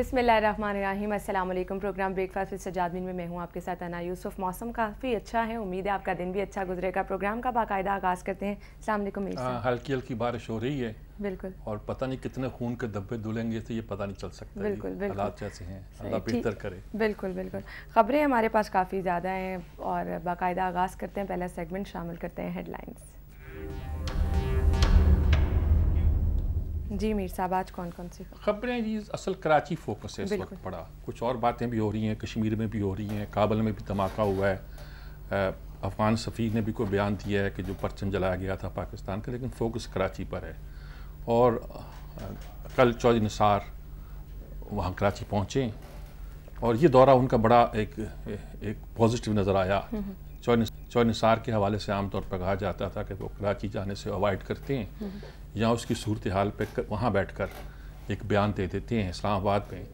बिसमीम अल्लाम programme breakfast with सजादमिन में मैं हूँ आपके साथ अना यूसुफ मौसम काफ़ी अच्छा है उम्मीद है आपका दिन भी अच्छा गुजरेगा प्रोग्राम का बाकायदा आगाज़ करते हैं अलमेकुम हाँ, हल्की हल्की बारिश हो रही है बिल्कुल और पता नहीं कितने खून के धब्बे धुलेंगे तो ये पता नहीं चल सकता बिल्कुल बिल्कुल जैसे हैं अल्लाह बेहतर करे बिल्कुल बिल्कुल खबरें हमारे पास काफ़ी ज़्यादा हैं और बाकायदा आगाज़ करते हैं पहला सेगमेंट शामिल करते हैं हेडलाइंस जी मीर साहब आज कौन कौन सी खबरें जी असल कराची फोकस है इस वक्त पड़ा कुछ और बातें भी हो रही हैं कश्मीर में भी हो रही हैं काबल में भी धमाका हुआ है अफगान सफ़ी ने भी कोई बयान दिया है कि जो परचम जलाया गया था पाकिस्तान का लेकिन फोकस कराची पर है और कल चौधरी निसार वहाँ कराची पहुँचे और ये दौरा उनका बड़ा एक एक पॉजिटिव नज़र आया हम्म, हम्म। चौनिसार के हवाले से आमतौर पर कहा जाता था कि वो कराची जाने से अवॉइड करते हैं हम्म, या उसकी सूरत हाल पर वहाँ बैठ कर एक बयान दे देते हैं इस्लामाबाद में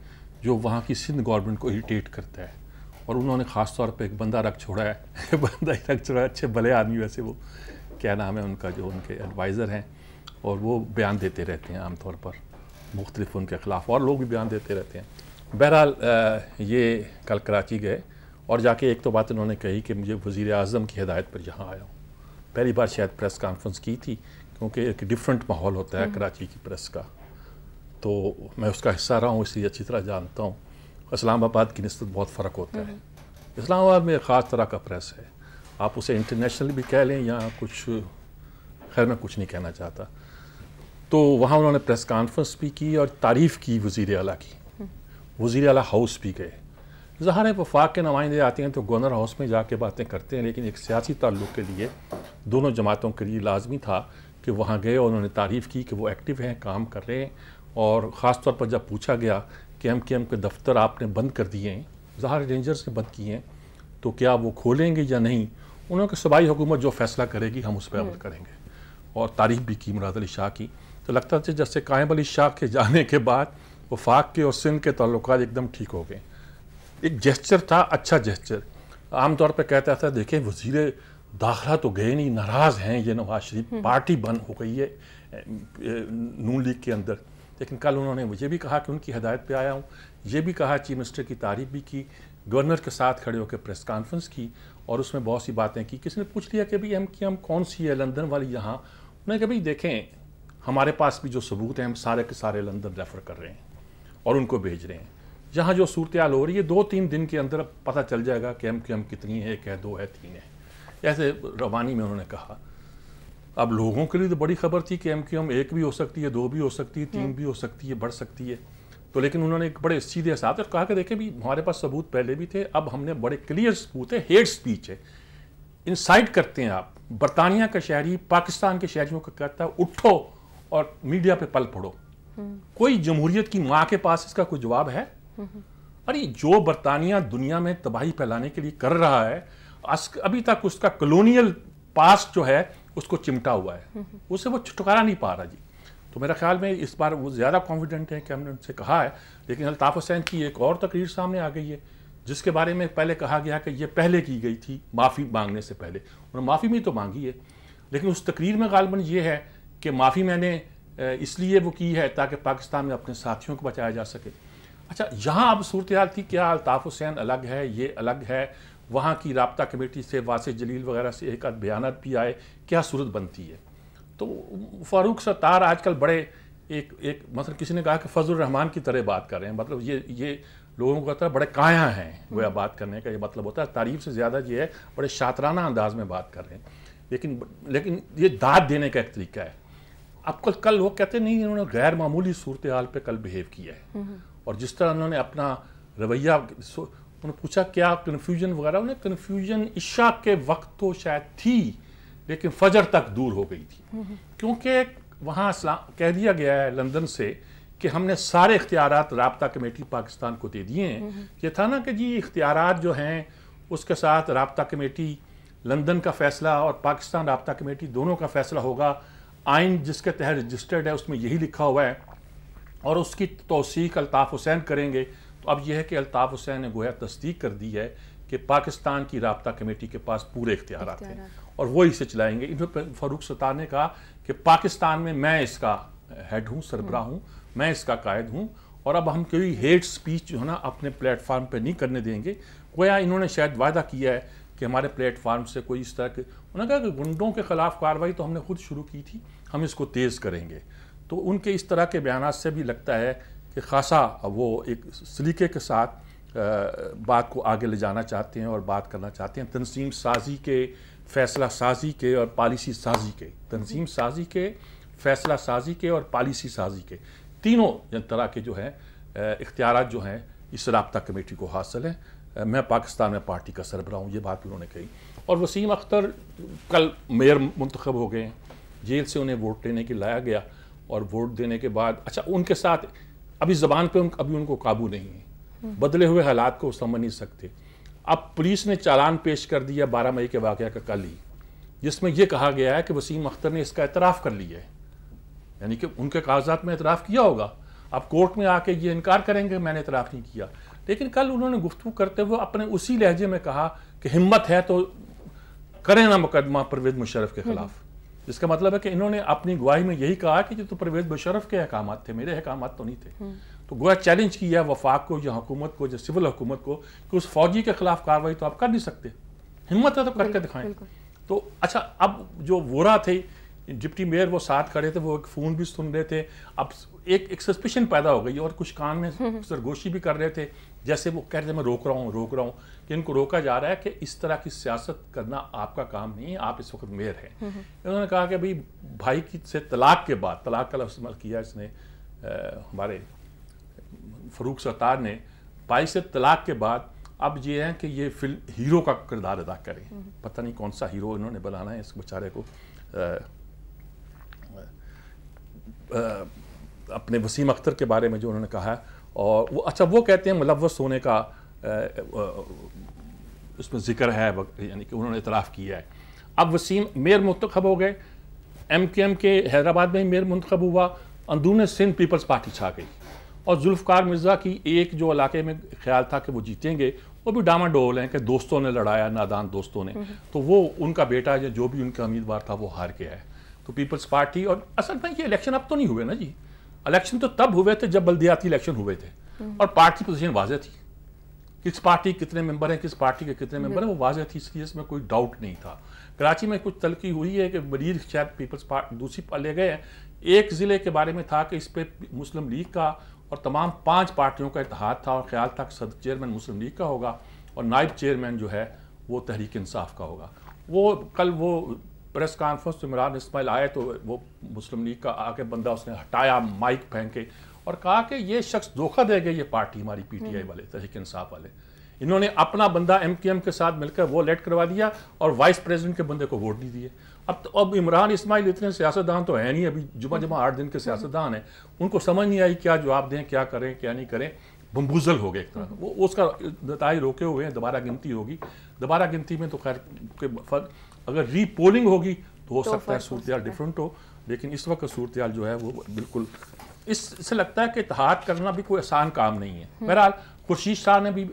जो वहाँ की सिंध गवर्नमेंट को इरीटेट करता है और उन्होंने ख़ास तौर पर एक बंदा रख छोड़ा है बंदा ही रख छोड़ा है अच्छे भले आदमी वैसे वो क्या नाम है उनका जो उनके एडवाइज़र हैं और वो बयान देते रहते हैं आमतौर पर मुख्तलिफ उनके ख़िलाफ़ और लोग भी बयान देते रहते हैं बहरहाल ये कल कराची गए और जाके एक तो बात इन्होंने कही कि मुझे वज़ी अजम की हदायत पर यहाँ आया हूँ पहली बार शायद प्रेस कॉन्फ्रेंस की थी क्योंकि एक डिफरेंट माहौल होता है हम्म। कराची की प्रेस का तो मैं उसका हिस्सा रहा हूँ इसलिए अच्छी तरह जानता हूँ इस्लामाबाद की नस्बत बहुत फ़र्क होता है हम्म। इस्लामाबाद में एक ख़ास तरह का प्रेस है आप उसे इंटरनेशनल भी कह लें या कुछ खैर मैं कुछ नहीं कहना चाहता तो वहाँ उन्होंने प्रेस कॉन्फ्रेंस भी की और तारीफ़ की वज़ी अला की वज़ी अला हाउस भी गए ज़ाहिर वफाक के नुमाइंदे आते हैं तो गवर्नर हाउस में जाके बातें करते हैं लेकिन एक सियासी ताल्लुक के लिए दोनों जमातों के लिए लाजमी था कि वहाँ गए और उन्होंने तारीफ़ की कि वो एक्टिव हैं काम कर रहे हैं और ख़ास तौर पर जब पूछा गया कि एम के एम के दफ्तर आपने बंद कर दिए हैं जहाँ रेंजर्स ने बंद किए हैं तो क्या वो खोलेंगे या नहीं उन्होंने सूबाई हुकूमत जो फैसला करेगी हम उस पर अमल हम्म। करेंगे और तारीफ भी की मुराद अली शाह की तो लगता था जैसे कायम अली शाह के जाने के बाद वफाक के और सिंध के तल्लक एकदम ठीक हो गए एक जेस्चर था अच्छा जेस्चर आमतौर पर कहता था देखें वजीर दाखला तो गए नहीं नाराज़ हैं ये नवाज शरीफ हम्म। पार्टी बंद हो गई है नून लीग के अंदर लेकिन कल उन्होंने मुझे भी कहा कि उनकी हदायत पे आया हूँ ये भी कहा चीफ मिनिस्टर की तारीफ भी की गवर्नर के साथ खड़े होकर प्रेस कॉन्फ्रेंस की और उसमें बहुत सी बातें की किसी ने पूछ लिया कि भाई हम कि हम कौन सी है लंदन वाली यहाँ उन्होंने कहा भाई देखें हमारे पास भी जो सबूत हैं हम सारे के सारे लंदन रेफ़र कर रहे हैं और उनको भेज रहे हैं यहाँ जो सूरत हो रही है दो तीन दिन के अंदर पता चल जाएगा कि हम कि हम कितनी है एक है दो है तीन है जैसे रवानी में उन्होंने कहा अब लोगों के लिए तो बड़ी खबर थी कि एम क्यू एम एक भी हो सकती है दो भी हो सकती है तीन हम्म। भी हो सकती है बढ़ सकती है तो लेकिन उन्होंने एक बड़े सीधे साथ और कहा कि देखें भी हमारे पास सबूत पहले भी थे अब हमने बड़े क्लियर सबूत है हेड स्पीच है इंसाइट करते हैं आप बरतानिया का शहरी पाकिस्तान के शहरियों का कहता है उठो और मीडिया पे पल पड़ो हम्म। कोई जमहूरियत की माँ के पास इसका कोई जवाब है हम्म। अरे जो बरतानिया दुनिया में तबाही फैलाने के लिए कर रहा है अभी तक उसका कलोनियल पास जो है उसको चिमटा हुआ है हम्म, हम्म। उसे वो छुटकारा नहीं पा रहा जी तो मेरा ख्याल में इस बार वो ज़्यादा कॉन्फिडेंट है कि हमने उनसे कहा है लेकिन अल्ताफ़ हुसैन की एक और तकरीर सामने आ गई है जिसके बारे में पहले कहा गया कि ये पहले की गई थी माफ़ी मांगने से पहले उन्होंने माफ़ी भी तो मांगी है लेकिन उस तकरीर में गालबन ये है कि माफ़ी मैंने इसलिए वो की है ताकि पाकिस्तान में अपने साथियों को बचाया जा सके अच्छा यहाँ अब सूरत हाल थी क्या अल्ताफ़ हुसैन अलग है ये अलग है वहाँ की रबता कमेटी से वास जलील वगैरह से एक आध बयान भी आए क्या सूरत बनती है तो फारूक सत्तार आजकल बड़े एक एक मतलब किसी ने कहा कि फजल रहमान की तरह बात कर रहे हैं मतलब ये ये लोगों को कहता है बड़े काया हैं या बात करने का ये मतलब होता है तारीफ से ज़्यादा ये है बड़े शातराना अंदाज में बात कर रहे हैं लेकिन लेकिन ये दाद देने का एक तरीका है अब कल कल वो कहते नहीं इन्होंने गैर मामूली सूरत हाल पर कल बिहेव किया है हम्म। और जिस तरह उन्होंने अपना रवैया उन्होंने पूछा क्या कन्फ्यूजन वगैरह उन्हें कन्फ्यूजन इशा के वक्त तो शायद थी लेकिन फजर तक दूर हो गई थी हम्म, हम्म। क्योंकि वहाँ कह दिया गया है लंदन से कि हमने सारे इख्तियार रबता कमेटी पाकिस्तान को दे दिए हैं हम्म, ये था ना कि जी इख्तियार जो हैं उसके साथ रबता कमेटी लंदन का फैसला और पाकिस्तान रबता कमेटी दोनों का फैसला होगा आइन जिसके तहत रजिस्टर्ड है उसमें यही लिखा हुआ है और उसकी तोसीक अलताफ हुसैन करेंगे अब यह है कि अलताफ़ हुसैन ने गोया तस्दीक कर दी है कि पाकिस्तान की रबता कमेटी के पास पूरे इख्तियार हैं और वो इसे चलाएंगे इन्हें फारूक सत्तार ने कहा कि पाकिस्तान में मैं इसका हेड हूँ सरबरा हम्म। हूँ मैं इसका कायद हूँ और अब हम कोई हेड स्पीच जो है ना अपने प्लेटफार्म पर नहीं करने देंगे गोया इन्होंने शायद वायदा किया है कि हमारे प्लेटफार्म से कोई इस तरह के उन्होंने कहा कि गुंडों के ख़िलाफ़ कार्रवाई तो हमने खुद शुरू की थी हम इसको तेज़ करेंगे तो उनके इस तरह के बयान से भी लगता है कि खासा वो एक सलीके के साथ बात को आगे ले जाना चाहते हैं और बात करना चाहते हैं तनसीम साजी के फैसला साजी के और पॉलिसी साजी के तनसीम साजी के फैसला साजी के और पॉलिसी साजी के तीनों तरह के जो हैं इख्तियार जो हैं इस रबता कमेटी को हासिल हैं मैं पाकिस्तान में पार्टी का सरबरा हूँ ये बात भी उन्होंने कही और वसीम अख्तर कल मेयर मंतखब हो गए जेल से उन्हें वोट लेने के लाया गया और वोट देने के बाद अच्छा उनके साथ अब इस जबान पे उन, अभी उनको काबू नहीं है बदले हुए हालात को समझ नहीं सकते अब पुलिस ने चालान पेश कर दिया बारह मई के वाक़ का कल ही जिसमें यह कहा गया है कि वसीम अख्तर ने इसका एतराफ़ कर लिया है यानी कि उनके कागजात में एतराफ़ किया होगा अब कोर्ट में आके ये इनकार करेंगे मैंने इतराफ़ नहीं किया लेकिन कल उन्होंने गुफ्तु करते हुए अपने उसी लहजे में कहा कि हिम्मत है तो करें ना मुकदमा परवेज मुशरफ के खिलाफ जिसका मतलब है कि इन्होंने अपनी गुवाही में यही कहा कि जो तो परवेज मुशरफ के अहकाम थे मेरे अहकाम तो नहीं थे हम्म। तो गोया चैलेंज किया वफाक को या हुकूमत को या सिविल हुकूमत को कि उस फौजी के खिलाफ कार्रवाई तो आप कर नहीं सकते हिम्मत है तो करके दिखाएं तो अच्छा अब जो वोरा थे डिप्टी मेयर वो साथ खड़े थे वो एक फ़ोन भी सुन रहे थे अब एक एक सस्पेशन पैदा हो गई और कुछ कान में हम्म। सरगोशी भी कर रहे थे जैसे वो कह रहे थे मैं रोक रहा हूँ रोक रहा हूँ कि इनको रोका जा रहा है कि इस तरह की सियासत करना आपका काम नहीं है आप इस वक्त मेयर हैं इन्होंने हम्म, हम्म। कहा कि भाई भाई की से तलाक के बाद तलाक का लफ्ज़ इस्तेमाल किया इसने आ, हमारे फरूक सत्तार ने भाई से तलाक के बाद अब ये है कि ये फिल्म हीरो का किरदार अदा करें हम्म, पता नहीं कौन सा हीरो इन्होंने बनाना है इस बेचारे को आ, आ, अपने वसीम अख्तर के बारे में जो उन्होंने कहा है और वो अच्छा वो कहते हैं मुलवस मतलब होने का उसमें जिक्र है यानी कि उन्होंने इतराफ़ किया है अब वसीम मेयर मंतखब हो गए एम के एम के हैदराबाद में मेयर मंतखब हुआ अंदरून सिंध पीपल्स पार्टी छा गई और जुल्फकार मिर्ज़ा की एक जो इलाके में ख्याल था कि वो जीतेंगे वो भी डामा डोल हैं कि दोस्तों ने लड़ाया नादान दोस्तों ने हम्म। तो वो उनका बेटा या जो भी उनका उम्मीदवार था वो हार गया है तो पीपल्स पार्टी और असल में ये इलेक्शन अब तो नहीं हुए ना जी इलेक्शन तो तब हुए थे जब बल्दियाती इलेक्शन हुए थे हम्म। और पार्टी पोजिशन वाजह थी किस पार्टी कितने मेंबर हैं किस पार्टी के कितने मेंबर हैं वो वाजह थी इसलिए इसमें कोई डाउट नहीं था कराची में कुछ तलकी हुई है कि मरीज शायद पीपल्स पार्टी दूसरी ले गए हैं एक ज़िले के बारे में था कि इस पर मुस्लिम लीग का और तमाम पांच पार्टियों का इतिहाद था और ख्याल था कि सदर चेयरमैन मुस्लिम लीग का होगा और नायब चेयरमैन जो है वो तहरीक इंसाफ का होगा वो कल वो प्रेस कॉन्फ्रेंस में इमरान इसमाइल आए तो वो मुस्लिम लीग का आके बंदा उसने हटाया माइक के और कहा कि ये शख्स धोखा देगा ये पार्टी हमारी पीटीआई हम्म। वाले तहरीक इंसाफ वाले इन्होंने अपना बंदा एमकेएम के साथ मिलकर वो लेट करवा दिया और वाइस प्रेसिडेंट के बंदे को वोट नहीं दिए अब तो अब इमरान इसमाइल इतने सियासतदान तो है नहीं अभी जुमा जुमा आठ दिन के हम्म। सियासतदान हैं उनको समझ नहीं आई क्या जवाब दें क्या करें क्या नहीं करें बम्बूजल हो गए एक तरह वो उसका नतज रोके हुए हैं दोबारा गिनती होगी दोबारा गिनती में तो खैर के फर्क अगर रीपोलिंग होगी तो हो तो सकता है सूरत डिफरेंट हो लेकिन इस वक्त सूरत जो है वो बिल्कुल इससे लगता है कि इतिहाद करना भी कोई आसान काम नहीं है हम्म। बहरहाल खुर्शीद शाह ने भी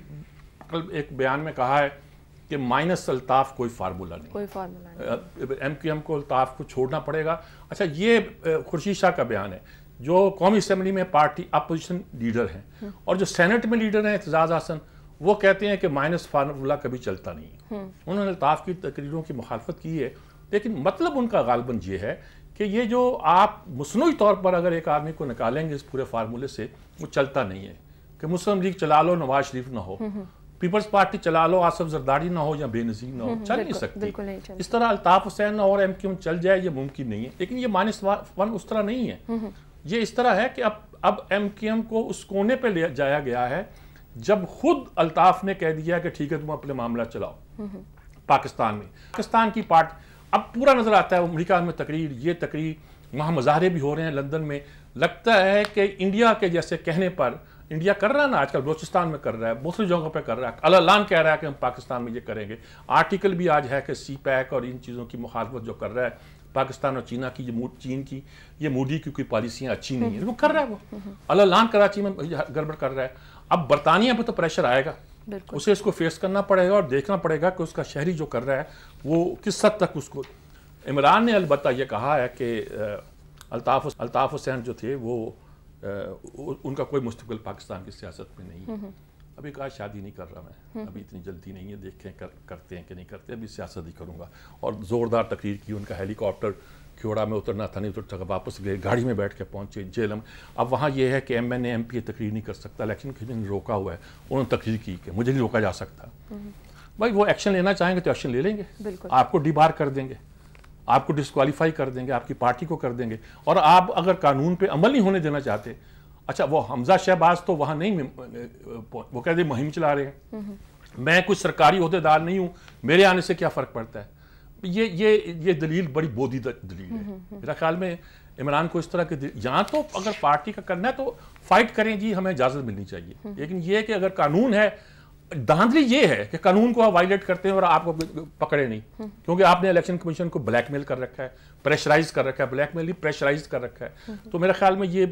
कल एक बयान में कहा है कि माइनस अल्ताफ कोई फार्मूला नहीं कोई फार्मूला एम क्यू एम को अल्ताफ को छोड़ना पड़ेगा अच्छा ये खुर्शीद शाह का बयान है जो कौमी असम्बली में पार्टी अपोजिशन लीडर हैं हम्म। और जो सेनेट में लीडर हैं एतजाज हसन वो कहते हैं कि माइनस फार्मूला कभी चलता नहीं है हम्म। उन्होंने अल्ताफ की तकरीरों की मुखालफत की है लेकिन मतलब उनका गालबन ये है कि ये जो आप मसनू तौर पर अगर एक आदमी को निकालेंगे इस पूरे फार्मूले से वो चलता नहीं है कि मुस्लिम लीग चला लो नवाज शरीफ ना हो हम्म, हम्म। पीपल्स पार्टी चला लो आसफ जरदारी ना हो या बेनजीर ना हो हम्म, चल नहीं सकती इस तरह अल्ताफ हुसैन और एम क्यू चल जाए ये मुमकिन नहीं है लेकिन ये मानस वन उस तरह नहीं है ये इस तरह है कि अब अब एम क्यू को उस कोने पर ले जाया गया है जब खुद अल्ताफ ने कह दिया कि ठीक है तुम अपने मामला चलाओ पाकिस्तान में पाकिस्तान की पार्टी अब पूरा नज़र आता है अमरीका में तकरीर ये तकरीर वहाँ मुजाहरे भी हो रहे हैं लंदन में लगता है कि इंडिया के जैसे कहने पर इंडिया कर रहा है ना आजकल बलोचिस्तान में कर रहा है बहुत सी जगहों पर कर रहा है अल्लाह कह रहा है कि हम पाकिस्तान में ये करेंगे आर्टिकल भी आज है कि सी पैक और इन चीज़ों की मुखालफत जो कर रहा है पाकिस्तान और चीना की ये चीन की ये मोदी की कोई पॉलिसियाँ अच्छी नहीं है वो कर रहा है वो अलान कराची में गड़बड़ कर रहा है अब बरतानिया पर तो प्रेशर आएगा उसे इसको फेस करना पड़ेगा और देखना पड़ेगा कि उसका शहरी जो कर रहा है वो किस हद तक उसको इमरान ने अलबत् यह कहा है कि अल्ताफ़ अल्ताफ़ हुसैन जो थे वो आ, उनका कोई मुस्तबिल पाकिस्तान की सियासत में नहीं है हम्म, हम्म। अभी कहा शादी नहीं कर रहा मैं हम्म, अभी इतनी जल्दी नहीं है देखें कर, करते हैं कि नहीं करते अभी सियासत ही करूँगा और ज़ोरदार तकरीर की उनका हेलीकॉप्टर घोड़ा में उतरना था नहीं उतर सका वापस गए गाड़ी में बैठ के पहुंचे जेल में अब वहाँ यह है कि एम एन एम पी तकरीर नहीं कर सकता इलेक्शन कमीशन रोका हुआ है उन्होंने तकरीर की कि मुझे नहीं रोका जा सकता हम्म। भाई वो एक्शन लेना चाहेंगे तो एक्शन ले लेंगे आपको डिबार कर देंगे आपको डिसक्वालीफाई कर देंगे आपकी पार्टी को कर देंगे और आप अगर कानून पर अमल नहीं होने देना चाहते अच्छा वो हमजा शहबाज तो वहाँ नहीं वो कहते मुहिम चला रहे हैं हम्म। मैं कुछ सरकारी अहदेदार नहीं हूँ मेरे आने से क्या फ़र्क पड़ता है ये ये ये दलील बड़ी बोधी दलील है हम्म, हम्म, हम्म। मेरा ख्याल में इमरान को इस तरह के यहाँ तो अगर पार्टी का करना है तो फाइट करें जी हमें इजाजत मिलनी चाहिए लेकिन ये कि अगर कानून है धांधली ये है कि कानून को आप वायलेट करते हैं और आपको पकड़े नहीं क्योंकि आपने इलेक्शन कमीशन को ब्लैकमेल कर रखा है प्रेशराइज कर रखा है ब्लैकमेल ही प्रेशराइज कर रखा है तो मेरे ख्याल में ये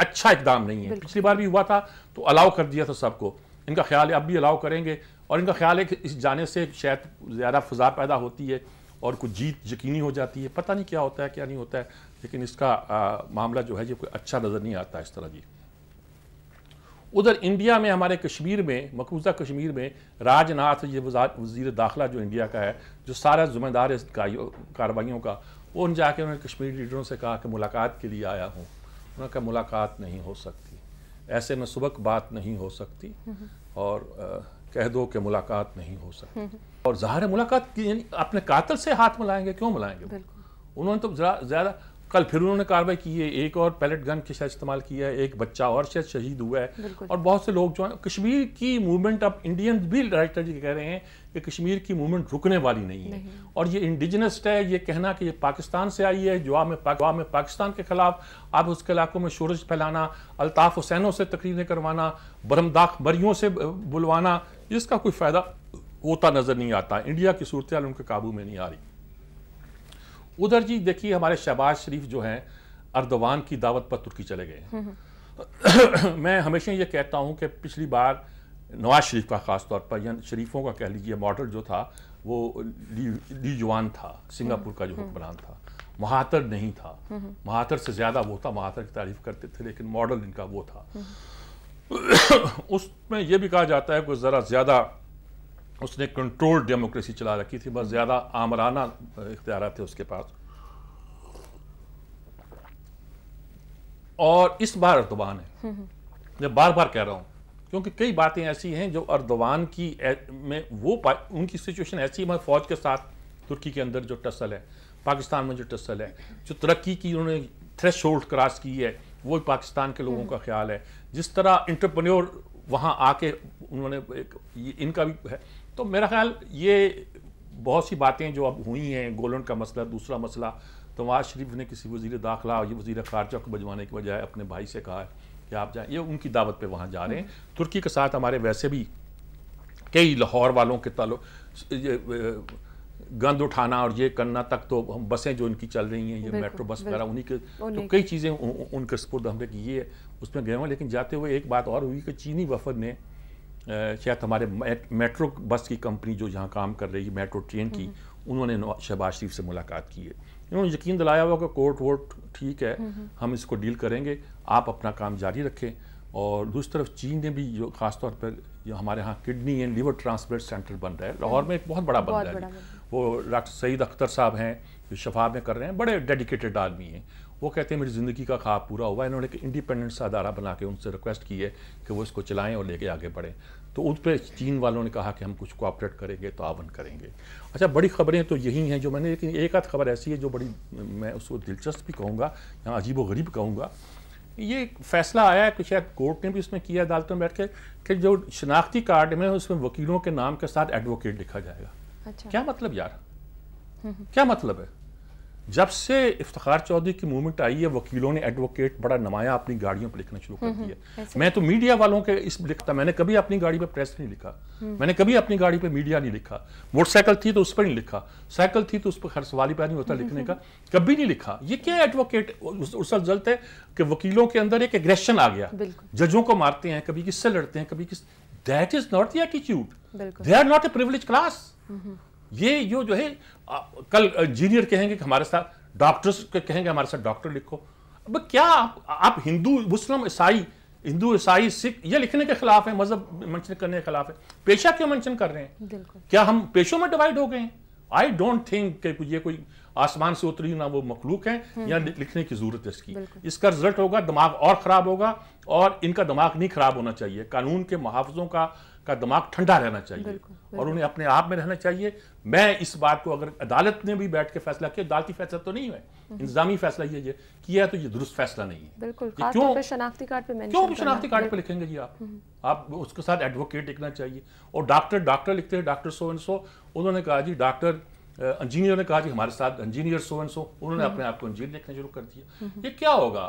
अच्छा इकदाम नहीं है पिछली बार भी हुआ था तो अलाउ कर दिया था सबको इनका ख्याल है अब भी अलाउ करेंगे और इनका ख्याल है कि इस जाने से शायद ज़्यादा फजा पैदा होती है और कुछ जीत यकीनी हो जाती है पता नहीं क्या होता है क्या नहीं होता है लेकिन इसका आ, मामला जो है ये कोई अच्छा नज़र नहीं आता इस तरह जी उधर इंडिया में हमारे कश्मीर में मकबूजा कश्मीर में राजनाथ ये वजीर दाखिला जो इंडिया का है जो सारा जिम्मेदार है कार्रवाइयों का उन जाके उन्होंने कश्मीरी लीडरों से कहा कि मुलाकात के लिए आया हूँ उन्होंने कहा मुलाकात नहीं हो सकती ऐसे में सबक बात नहीं हो सकती और आ, कह दो कि मुलाकात नहीं हो सकती और जहर मुलाकात की यानी अपने कातल से हाथ मिलाएंगे क्यों मिलाएंगे उन्होंने तो ज़्यादा कल फिर उन्होंने कार्रवाई की है एक और पैलेट गन के शायद इस्तेमाल किया है एक बच्चा और शायद शहीद हुआ है और बहुत से लोग जो है कश्मीर की मूवमेंट अब इंडियन भी डायरेक्टर जी कह रहे हैं कि कश्मीर की मूवमेंट रुकने वाली नहीं, नहीं। है और ये इंडिजनस है ये कहना कि ये पाकिस्तान से आई है जवाब में जवाब में पाकिस्तान के खिलाफ अब उसके इलाकों में शोरज फैलाना अल्ताफ़ हुसैनों से तकरीरें करवाना बरमदाख बरियों से बुलवाना इसका कोई फ़ायदा होता नज़र नहीं आता इंडिया की सूरत उनके काबू में नहीं आ रही उधर जी देखिए हमारे शहबाज शरीफ जो हैं अर्दवान की दावत पर तुर्की चले गए मैं हमेशा ये कहता हूँ कि पिछली बार नवाज शरीफ का ख़ास तौर पर या शरीफों का कह लीजिए मॉडल जो था वो ली, जवान था सिंगापुर का जो हम्म। हुक्मरान था महातर नहीं था हम्म। महातर से ज़्यादा वो था महातर की तारीफ करते थे लेकिन मॉडल इनका वो था हम्म। उसमें यह भी कहा जाता है कि ज़रा ज़्यादा उसने कंट्रोल्ड डेमोक्रेसी चला रखी थी बस ज़्यादा आमराना इख्तियार थे उसके पास और इस बार अरदवान है हम्म, हम्म। मैं बार बार कह रहा हूँ क्योंकि कई बातें ऐसी हैं जो अर्दवान की में वो उनकी सिचुएशन ऐसी है फौज के साथ तुर्की के अंदर जो टसल है पाकिस्तान में जो टसल है जो तरक्की की उन्होंने थ्रेश होल्ड क्रॉस की है वो पाकिस्तान के लोगों हम्म। का ख्याल है जिस तरह इंटरप्रन्योर वहाँ आके उन्होंने एक इनका भी है तो मेरा ख्याल ये बहुत सी बातें जो अब हुई हैं गोलन का मसला दूसरा मसला तो नवाज शरीफ ने किसी वजीर दाखिला और वजीर खारजा को भजवाने के बजाय अपने भाई से कहा है कि आप जाए ये उनकी दावत पे वहाँ जा रहे हैं हम्म। तुर्की के साथ हमारे वैसे भी कई लाहौर वालों के तल गंद उठाना और ये करना तक तो हम बसें जो इनकी चल रही हैं ये मेट्रो बस वगैरह उन्हीं के तो कई चीज़ें उनके स्पुर्द हमने की है उसमें गए हुए लेकिन जाते हुए एक बात और हुई कि चीनी वफद ने शायद हमारे मेट्रो बस की कंपनी जो यहाँ काम कर रही है मेट्रो ट्रेन की हम्म। उन्होंने शहबाज शरीफ से मुलाकात की है इन्होंने यकीन दिलाया हुआ कि कोर्ट वोट ठीक है हम्म, हम्म। हम इसको डील करेंगे आप अपना काम जारी रखें और दूसरी तरफ चीन ने भी जो खासतौर पर जो हमारे यहाँ kidney and liver transplant centre बन रहा है लाहौर में एक बहुत बड़ा बन रहा है वो डॉक्टर सईद अख्तर साहब हैं जो शफा में कर रहे हैं बड़े डेडिकेटेड आदमी हैं वो कहते हैं मेरी ज़िंदगी का ख्वाब पूरा हुआ इन्होंने एक इंडिपेंडेंट सा अदारा बना के उनसे रिक्वेस्ट की है कि वो इसको चलाएं और लेके आगे बढ़ें तो उस पर चीन वालों ने कहा कि हम कुछ कोऑपरेट करेंगे तो आवन करेंगे अच्छा बड़ी खबरें तो यही हैं जो मैंने लेकिन एक आध खबर ऐसी है जो बड़ी मैं उसको दिलचस्प भी कहूँगा या अजीब गरीब कहूँगा ये फैसला आया है कि शायद कोर्ट ने भी इसमें किया अदालत में बैठ के कि जो शनाख्ती कार्ड में उसमें वकीलों के नाम के साथ एडवोकेट लिखा जाएगा अच्छा। क्या मतलब यार हम्म। क्या मतलब है जब से इफ्तार चौधरी की मूवमेंट आई है वकीलों ने एडवोकेट बड़ा नमाया अपनी गाड़ियों पर लिखना शुरू कर हम्म, दिया हम्म, मैं तो मीडिया वालों के इस लिखता मैंने कभी अपनी गाड़ी पर प्रेस नहीं लिखा हम्म। मैंने कभी अपनी गाड़ी पर मीडिया नहीं लिखा मोटरसाइकिल थी तो उस पर नहीं लिखा साइकिल थी तो उस पर हर सवाल ही नहीं होता लिखने का कभी नहीं लिखा ये क्या एडवोकेट उस जल्द है कि वकीलों के अंदर एक एग्रेशन आ गया जजों को मारते हैं कभी किससे लड़ते हैं कभी किस that is not the attitude they are not a privilege class ये जो जो है कल इंजीनियर कहेंगे कि हमारे साथ डॉक्टर्स कहेंगे हमारे साथ डॉक्टर लिखो अब क्या आप, आप हिंदू मुस्लिम ईसाई हिंदू ईसाई सिख ये लिखने के खिलाफ है मजहब मंचन करने के खिलाफ है पेशा क्यों मंचन कर रहे हैं क्या हम पेशों में डिवाइड हो गए हैं आई डोंट थिंक ये कोई आसमान से उतरी ना वो मखलूक है हम्म। या लिखने की जरूरत है इसकी इसका रिजल्ट होगा दिमाग और खराब होगा और इनका दिमाग नहीं खराब होना चाहिए कानून के मुहावजों का का दिमाग ठंडा रहना चाहिए बिल्कुल, बिल्कुल। और उन्हें अपने आप में रहना चाहिए मैं इस बात को अगर अदालत ने भी बैठ के फैसला किया अदालती फैसला तो नहीं है इंतजामी फैसला ये किया तो ये दुरुस्त फैसला नहीं है क्यों शनाख्ती कार्ड पे क्यों शनाख्ती कार्ड पे लिखेंगे जी आप हम्म। आप उसके साथ एडवोकेट लिखना चाहिए और डॉक्टर डॉक्टर लिखते हैं डॉक्टर सो एन सो उन्होंने कहा जी डॉक्टर इंजीनियर ने कहा जी हमारे साथ इंजीनियर सो एन सो उन्होंने हम्म। अपने आप को इंजीनियर लिखना शुरू कर दिया हम्म। ये क्या होगा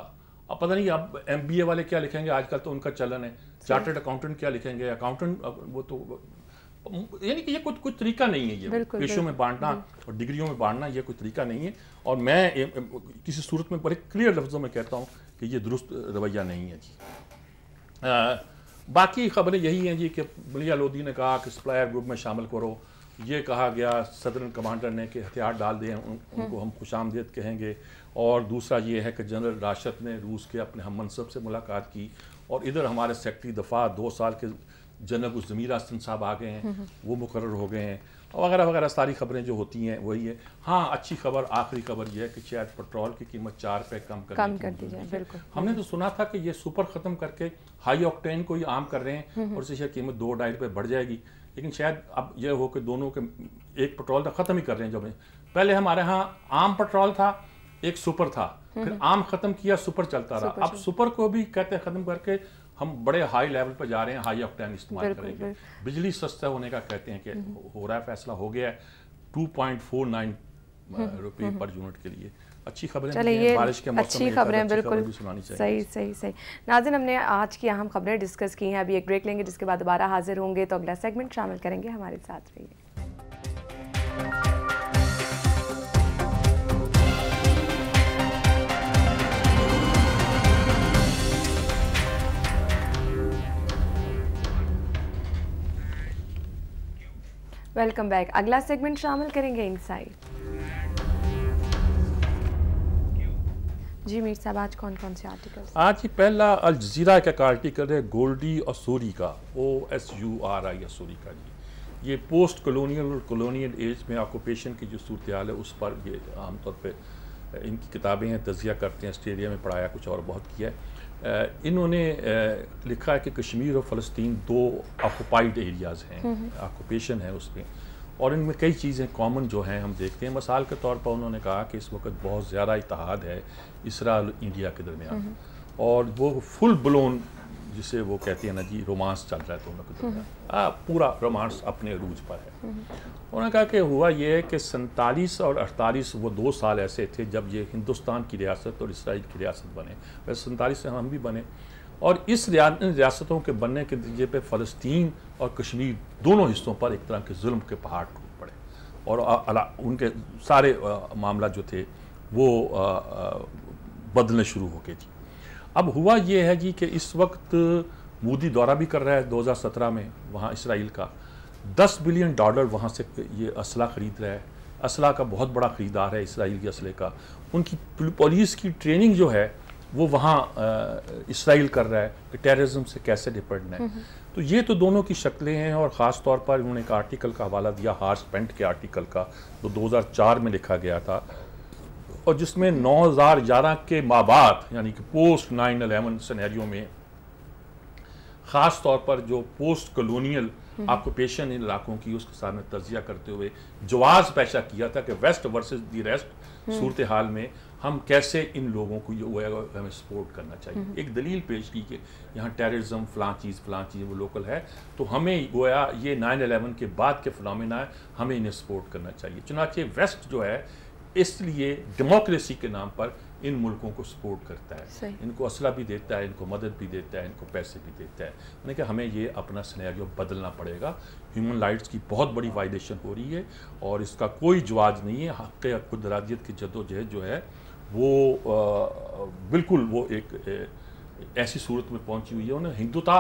अब पता नहीं अब एम वाले क्या लिखेंगे आजकल तो उनका चलन है चार्टर्ड अकाउंटेंट क्या लिखेंगे अकाउंटेंट वो तो यानी कि ये कुछ कुछ तरीका नहीं है ये पेशों में बांटना और डिग्रियों में बांटना ये कोई तरीका नहीं है और मैं किसी सूरत में बड़े क्लियर लफ्ज़ों में कहता हूँ कि ये दुरुस्त रवैया नहीं है जी बाकी खबरें यही हैं जी कि मलिया लोधी ने कहा कि सप्लायर ग्रुप में शामिल करो ये कहा गया सदरन कमांडर ने कि हथियार डाल दें उन, हम्म। उनको हम खुश आमदेद कहेंगे और दूसरा ये है कि जनरल राशद ने रूस के अपने हम मनसब से मुलाकात की और इधर हमारे सेक्रटरी दफ़ा दो साल के जनरल जमीर आसन साहब आ गए हैं हम्म, हम्म। वो मुकर हो गए हैं वगैरह वगैरह सारी खबरें जो होती हैं वही है हाँ अच्छी खबर आखिरी खबर यह है कि शायद पेट्रोल की कीमत चार रुपये कम कर कम कर दी जाए बिल्कुल हमने तो सुना था कि ये सुपर ख़त्म करके हाई ऑक्टेन को ही आम कर रहे हैं हम्म, और उससे शायद कीमत दो ढाई रुपये बढ़ जाएगी लेकिन शायद अब यह हो कि दोनों के एक पेट्रोल तो ख़त्म ही कर रहे हैं जब पहले हमारे यहाँ आम पेट्रोल था एक सुपर था फिर हम्म। आम खत्म किया सुपर चलता रहा अब सुपर को भी कहते हैं खत्म करके हम बड़े हाई लेवल पर जा रहे हैं हाई ऑक्टेन इस्तेमाल करेंगे बिजली सस्ता होने का कहते हैं कि हम्म। हो रहा है फैसला हो गया है टू पॉइंट फोर नाइन रुपये पर यूनिट के लिए अच्छी खबरें चलिए बारिश के अच्छी खबरें बिल्कुल सही सही सही नाजिन हमने आज की अहम खबरें डिस्कस की हैं अभी एक ब्रेक लेंगे जिसके बाद दोबारा हाजिर होंगे तो अगला सेगमेंट शामिल करेंगे हमारे साथ रहिए वेलकम बैक अगला सेगमेंट शामिल करेंगे इनसाइट जी मीर साहब आज कौन कौन से आर्टिकल आज ही पहला अल जजीरा का आर्टिकल है गोल्डी और सोरी का O S U R I असूरी का जी ये पोस्ट कॉलोनियल और कॉलोनियल एज में ऑक्यूपेशन की जो सूरत हाल है उस पर ये आमतौर पर इनकी किताबें हैं तजिया करते हैं ऑस्ट्रेलिया में पढ़ाया कुछ और बहुत किया है इन्होंने लिखा है कि कश्मीर और फ़लस्तीन दो आकोपाइड एरियाज़ हैं आकोपेशन हम्म, हम्म। है उसमें और इनमें कई चीज़ें कॉमन जो हैं हम देखते हैं मिसाल के तौर पर उन्होंने कहा कि इस वक्त बहुत ज़्यादा इतिहाद है इसराइल इंडिया के दरमियान हम्म, और वो फुल ब्लोन जिसे वो कहती है ना जी रोमांस चल रहा है दोनों के दरमियान पूरा रोमांस अपने रूज पर है उन्होंने कहा कि हुआ ये है कि सैंतालीस और अड़तालीस वो दो साल ऐसे थे जब ये हिंदुस्तान की रियासत और इसराइल की रियासत बने वैसे सैंतालीस में हम भी बने और इस रियासतों के बनने के नतीजे पे फ़लस्तीन और कश्मीर दोनों हिस्सों पर एक तरह के जुल्म के पहाड़ टूट पड़े और उनके सारे मामला जो थे वो बदलने शुरू हो गए थे अब हुआ ये है जी कि इस वक्त मोदी दौरा भी कर रहा है 2017 में वहाँ इसराइल का 10 बिलियन डॉलर वहाँ से ये असला ख़रीद रहा है असला का बहुत बड़ा ख़रीदार है इसराइल के असले का उनकी पुलिस की ट्रेनिंग जो है वो वहाँ इसराइल कर रहा है कि टेररिज्म से कैसे निपटना है तो ये तो दोनों की शक्लें हैं और ख़ास तौर पर उन्होंने एक आर्टिकल का हवाला दिया हार्स पेंट के आर्टिकल का जो तो 2004 में लिखा गया था और जिसमें ग्यारह के माबाद यानी कि पोस्ट 9 अलेवन सनेरियो में ख़ास तौर पर जो पोस्ट कलोनियल आपको पेशन इलाकों की उसके सामने तजिया करते हुए जवाब पैशा किया था कि वेस्ट वर्सेस दी रेस्ट सूरत हाल में हम कैसे इन लोगों को हमें सपोर्ट करना चाहिए हम्म। एक दलील पेश की कि यहाँ टेररिज्म फ़लाँ चीज़ फ़लाँ चीज़ वो लोकल है तो हमें गोया ये नाइन अलेवन के बाद के फिनमिना है हमें इन्हें सपोर्ट करना चाहिए चुनाचे वेस्ट जो है इसलिए डेमोक्रेसी के नाम पर इन मुल्कों को सपोर्ट करता है इनको असला भी देता है इनको मदद भी देता है इनको पैसे भी देता है मैंने कहा हमें ये अपना जो बदलना पड़ेगा ह्यूमन राइट्स की बहुत बड़ी वायलेशन हो रही है और इसका कोई जवाब नहीं है हक कुदरादियत की जदोजहद जो है वो आ, बिल्कुल वो एक ए, ऐसी सूरत में पहुंची हुई है उन्हें हिंदुता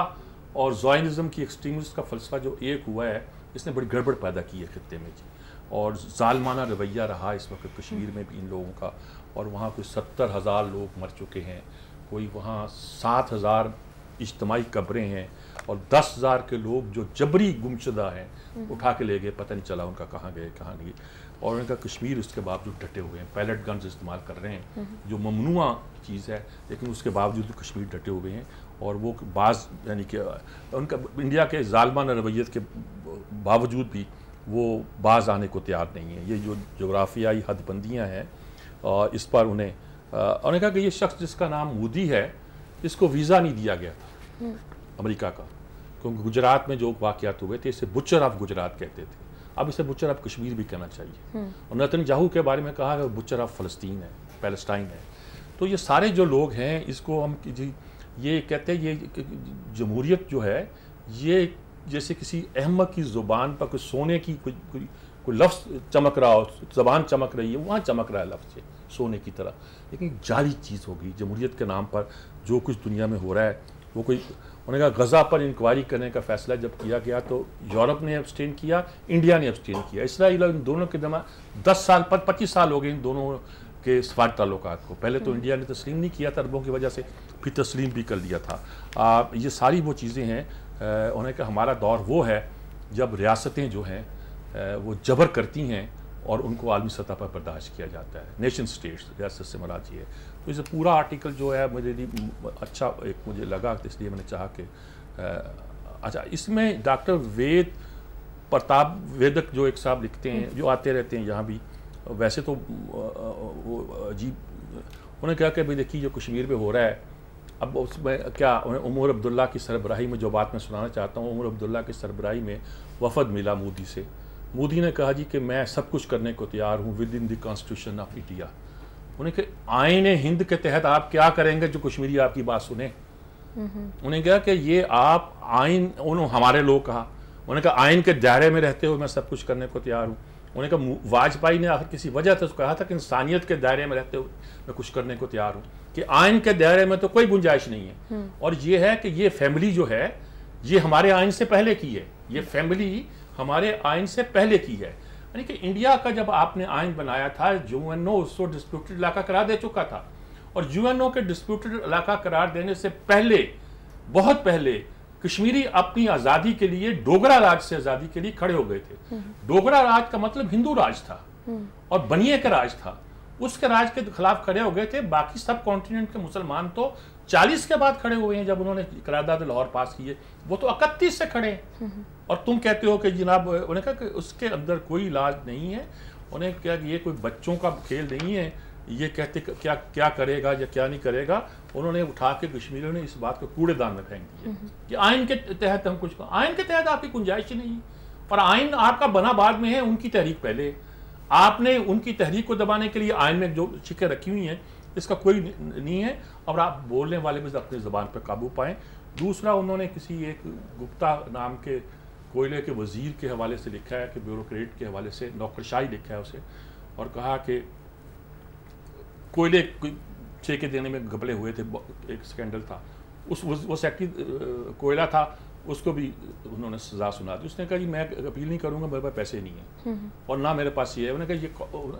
और जॉइनिज़म की एक्सट्रीमिस्ट का फलसफा जो एक हुआ है इसने बड़ी गड़बड़ पैदा की है खत्े में जी और जालमाना रवैया रहा इस वक्त कश्मीर में भी इन लोगों का और वहाँ कोई सत्तर हज़ार लोग मर चुके हैं कोई वहाँ सात हज़ार इज्तमाही कब्रें हैं और दस हज़ार के लोग जो जबरी गुमशुदा हैं हम्म। उठा के ले गए पता नहीं चला उनका कहाँ गए कहाँ नहीं और उनका कश्मीर उसके बावजूद डटे हुए हैं पैलेट गन्स इस्तेमाल कर रहे हैं हम्म। जो ममनुआ चीज़ है लेकिन उसके बावजूद भी कश्मीर डटे हुए हैं और वो बाज़ यानी कि उनका इंडिया के ालमाना रवैयत के बावजूद भी वो बाज आने को तैयार नहीं है ये जो जोग्राफियाई हदबंदियाँ हैं और इस पर उन्हें उन्होंने कहा कि ये शख्स जिसका नाम मोदी है इसको वीज़ा नहीं दिया गया था हम्म। अमेरिका का क्योंकि गुजरात में जो वाक़ात हुए थे इसे बुचर ऑफ गुजरात कहते थे अब इसे बुचर ऑफ कश्मीर भी कहना चाहिए हम्म। और नतन जाहू के बारे में कहा कि बुचर ऑफ फ़लस्तीन है पैलेस्टाइन है तो ये सारे जो लोग हैं इसको हम जी ये कहते हैं ये जमहूरियत जो है ये जैसे किसी अहमद की ज़ुबान पर कोई सोने की कोई कोई लफ्ज़ चमक रहा हो ज़बान चमक रही है वहाँ चमक रहा है लफ्ज़ ये सोने की तरह लेकिन जाली चीज़ होगी जमहूरीत के नाम पर जो कुछ दुनिया में हो रहा है वो कोई उन्होंने कहा गज़ा पर इंक्वायरी करने का फैसला जब किया गया तो यूरोप ने एब्सटेन किया इंडिया ने एब्सटेन किया इसराइल और इन दोनों के दमा दस साल पर पच्चीस साल हो गए इन दोनों के सफार ताल्लुक को पहले तो हम्म। इंडिया ने तस्लीम नहीं किया था अरबों की वजह से फिर तस्लीम भी कर लिया था आ, ये सारी वो चीज़ें हैं उन्होंने कहा हमारा दौर वो है जब रियासतें जो हैं वो जबर करती हैं और उनको आलमी सतह पर बर्दाश्त किया जाता है नेशन स्टेट्स रियासत से मरा है तो इसे पूरा आर्टिकल जो है मुझे अच्छा एक मुझे लगा इसलिए मैंने चाहा कि अच्छा इसमें डॉक्टर वेद प्रताप वेदक जो एक साहब लिखते हैं जो आते रहते हैं यहाँ भी वैसे तो वो अजीब उन्होंने कहा कि भाई देखिए जो कश्मीर में हो रहा है अब उसमें क्या उन्हें उमर अब्दुल्ला की सरबराही में जो बात मैं सुनाना चाहता हूँ उमर अब्दुल्ला की सरबराही में वफद मिला मोदी से मोदी ने कहा जी कि मैं सब कुछ करने को तैयार हूँ within the constitution of India उन्हें कि आयन हिंद के तहत आप क्या करेंगे जो कश्मीरी आपकी बात सुने उन्हें कहा कि ये आप आइन उन्होंने हमारे लोग कहा उन्हें कहा आइन के दायरे में रहते हुए मैं सब कुछ करने को तैयार हूँ उन्हें कहा वाजपेयी ने आखिर किसी वजह से तो कहा था कि इंसानियत के दायरे में रहते हुए मैं कुछ करने को तैयार हूँ कि आयन के दायरे में तो कोई गुंजाइश नहीं है हम्म। और ये है कि ये फैमिली जो है ये हमारे आयन से पहले की है ये फैमिली हमारे आयन से पहले की है यानी कि इंडिया का जब आपने आयन बनाया था यू एन ओ उसको डिस्प्यूटेड इलाका करार दे चुका था और यू एन ओ के डिस्प्यूटेड इलाका करार देने से पहले बहुत पहले कश्मीरी अपनी आज़ादी के लिए डोगरा राज से आज़ादी के लिए खड़े हो गए थे हम्म। डोगरा राज का मतलब हिंदू राज था हम्म। और बनिए का राज था उसके राज के खिलाफ खड़े हो गए थे बाकी सब कॉन्टिनेंट के मुसलमान तो 40 के बाद खड़े हुए हैं जब उन्होंने करारदाद लाहौर पास किए वो तो इकतीस से खड़े हैं हम्म, हम्म। और तुम कहते हो कि जनाब उन्हें कहा कि उसके अंदर कोई इलाज नहीं है उन्हें क्या ये कोई बच्चों का खेल नहीं है ये कहते क्या क्या करेगा या क्या नहीं करेगा उन्होंने उठा के कश्मीरियों ने इस बात को कूड़ेदान में फेंक दिया हम्म, कि आइन के तहत हम कुछ आयन के तहत आपकी गुंजाइश ही नहीं है और आइन आपका बना बाद में है उनकी तहरीक पहले है आपने उनकी तहरीक को दबाने के लिए आयन में जो शिकें रखी हुई हैं इसका कोई नहीं है और आप बोलने वाले भी अपनी ज़बान पर काबू पाएँ दूसरा उन्होंने किसी एक गुप्ता नाम के कोयले के वजीर के हवाले से लिखा है कि ब्यूरोक्रेट के हवाले से नौकरशाही लिखा है उसे और कहा कि कोयले ठेके देने में घबले हुए थे एक स्कैंडल था उस वो, वो सेक्टरी कोयला था उसको भी उन्होंने सजा सुना दी उसने कहा जी मैं अपील नहीं करूंगा मेरे पास पैसे नहीं है हम्म, हम्म। और ना मेरे पास ये है उन्होंने कहा ये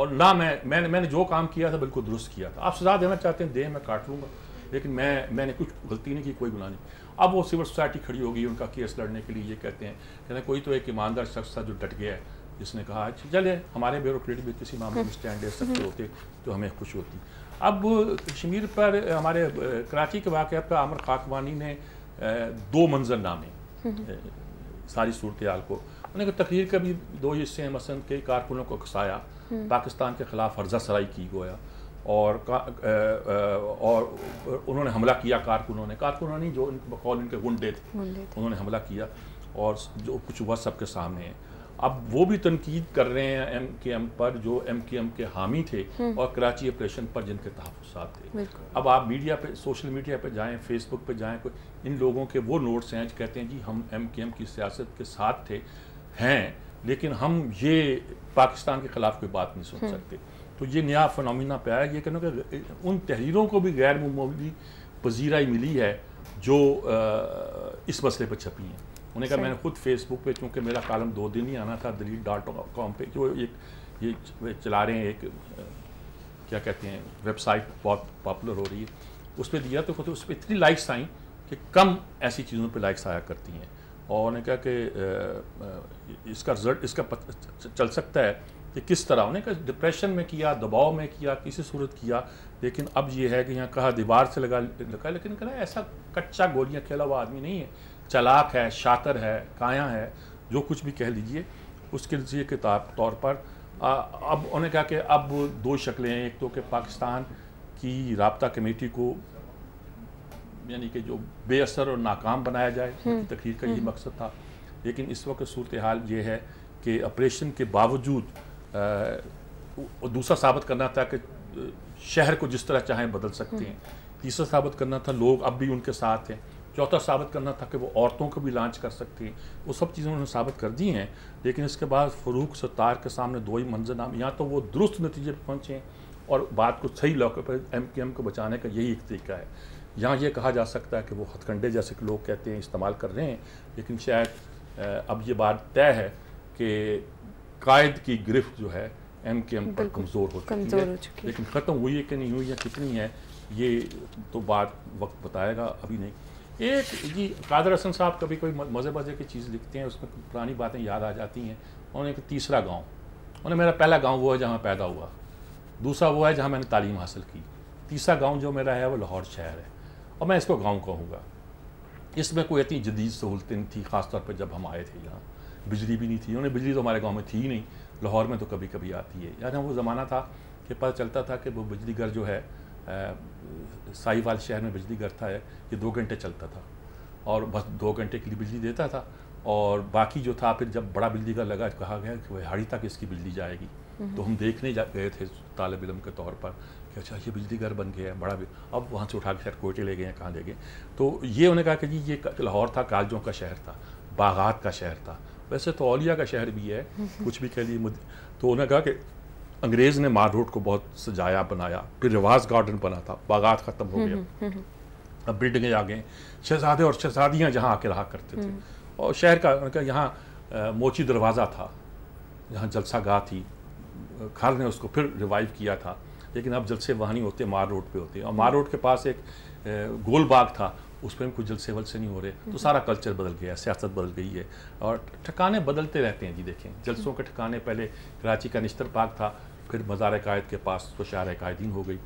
और ना मैं मैंने मैंने जो काम किया था बिल्कुल दुरुस्त किया था आप सजा देना चाहते हैं दे मैं काट लूँगा लेकिन मैं मैंने कुछ गलती नहीं की कोई गुना नहीं अब वो सिविल सोसाइटी खड़ी होगी उनका केस लड़ने के लिए ये कहते हैं कहना कोई तो एक ईमानदार शख्स था जो डट गया है जिसने कहा अच्छा चले हमारे ब्यूरोक्रेट भी किसी मामले में हम्म। स्टैंड ले सकते होते तो हमें खुश होती अब कश्मीर पर हमारे कराची के वाक़ पर आमर खाकवानी ने दो मंजरनामे हम्म। सारी सूरत हाल को उन्होंने तकरीर का भी दो हिस्से हैं मसलन कई कारकुनों को उकसाया हम्म। पाकिस्तान के खिलाफ हर्जा सराई की गोया और आ, आ, और उन्होंने हमला किया कारकुनों ने कारकुनों ने जो बकौल इनके गुंडे थे उन्होंने हमला किया और जो कुछ वह सबके सामने है अब वो भी तनकीद कर रहे हैं एम के एम पर जो एम के एम के हामी थे हम्म। और कराची ऑपरेशन पर जिनके तहफात थे अब आप मीडिया पे सोशल मीडिया पे जाएं फेसबुक पे जाएं कोई इन लोगों के वो नोट्स हैं जो कहते हैं जी हम एम के एम की सियासत के साथ थे हैं लेकिन हम ये पाकिस्तान के ख़िलाफ़ कोई बात नहीं सुन हम्म। सकते तो ये नया फनोमिना पे आया ये कहना कि उन तहरीरों को भी गैर ममूली पजीराई मिली है जो इस मसले पर छपी हैं उन्होंने कहा मैंने खुद फेसबुक पे क्योंकि मेरा कॉलम दो दिन ही आना था दिल्ली डॉट कॉम पर जो एक ये चला रहे हैं एक क्या कहते हैं वेबसाइट बहुत पॉपुलर हो रही है उस पर दिया तो खुद उस पर इतनी लाइक्स आई कि कम ऐसी चीज़ों पर लाइक्स आया करती हैं और उन्होंने कहा कि इसका रिजल्ट इसका चल सकता है कि किस तरह उन्हें कहा डिप्रेशन में किया दबाव में किया किसी सूरत किया लेकिन अब ये है कि यहाँ कहा दीवार से लगा लगा लेकिन कहा ऐसा कच्चा गोलियाँ खेला हुआ आदमी नहीं है चलाक है शातर है काया है जो कुछ भी कह लीजिए उसके लिए किताब तौर पर आ, अब उन्हें कहा कि अब दो शक्लें हैं एक तो कि पाकिस्तान की रबता कमेटी को यानी कि जो बेअसर और नाकाम बनाया जाए हम्म, तकरीर का यही हम्म। मकसद था लेकिन इस वक्त सूरत हाल ये है कि ऑपरेशन के बावजूद आ, दूसरा साबित करना था कि शहर को जिस तरह चाहें बदल सकते हम्म। हैं तीसरा साबित करना था लोग अब भी उनके साथ हैं चौथा साबित करना था कि वो औरतों को भी लॉन्च कर सकती हैं वो सब चीज़ें उन्होंने साबित कर दी हैं लेकिन इसके बाद फरूक सत्तार के सामने दो ही नाम या तो वो दुरुस्त नतीजे पर पहुँचे और बात को सही लौके पर एम के एम को बचाने का यही एक तरीका है यहाँ ये कहा जा सकता है कि वो हथकंडे जैसे कि लोग कहते हैं इस्तेमाल कर रहे हैं लेकिन शायद अब ये बात तय है कि कायद की गिरफ्त जो है एम के एम पर कमज़ोर हो चुकी है लेकिन ख़त्म हुई है कि नहीं हुई या कितनी है ये तो बात वक्त बताएगा अभी नहीं एक जी कादर हसन साहब कभी कोई मज़े मज़े की चीज़ लिखते हैं उसमें पुरानी बातें याद आ जाती हैं उन्होंने एक तीसरा गाँव उन्हें मेरा पहला गाँव वो है जहाँ पैदा हुआ दूसरा वो है जहाँ मैंने तालीम हासिल की तीसरा गाँव जो मेरा है वो लाहौर शहर है और मैं इसको गाँव कहूँगा इसमें कोई इतनी जदीद सहूलतें नहीं थी ख़ासतौर पर जब हम आए थे यहाँ बिजली भी नहीं थी उन्हें बिजली तो हमारे गाँव में थी ही नहीं लाहौर में तो कभी कभी आती है यानी वो ज़माना था कि पता चलता था कि वो बिजली घर जो है वाले शहर में बिजली घर था ये दो घंटे चलता था और बस दो घंटे के लिए बिजली देता था और बाकी जो था फिर जब बड़ा बिजली का लगा कहा गया कि हड़ी तक इसकी बिजली जाएगी हम्म। तो हम देखने जा गए थे तालब इलम के तौर पर कि अच्छा ये बिजली घर बन गया है बड़ा भी अब वहाँ से उठा के शायद कोयटे ले गए हैं कहाँ ले गए तो ये उन्होंने कहा कि जी ये लाहौर था कालजों का शहर था बागात का शहर था वैसे तो औलिया का शहर भी है हम्म। कुछ भी कह लिए तो उन्होंने कहा कि अंग्रेज ने मार रोड को बहुत सजाया बनाया फिर रिवाज गार्डन बना था बागात ख़त्म हो गया अब बिल्डिंगें आ गए शहजादे और शहजादियाँ जहाँ आके रहा करते थे और शहर का उनका यहाँ मोची दरवाज़ा था जहाँ जलसा गाह थी खाल ने उसको फिर रिवाइव किया था लेकिन अब जलसे वहाँ नहीं होते मार रोड पे होते और मार रोड के पास एक गोल बाग था उस पर भी कुछ जलसे वलसे नहीं हो रहे तो सारा कल्चर बदल गया सियासत बदल गई है और ठिकाने बदलते रहते हैं जी देखें जलसों के ठिकाने पहले कराची का निश्तर पार्क था फिर मज़ार कायद के पास तो शार कायदीन हो गई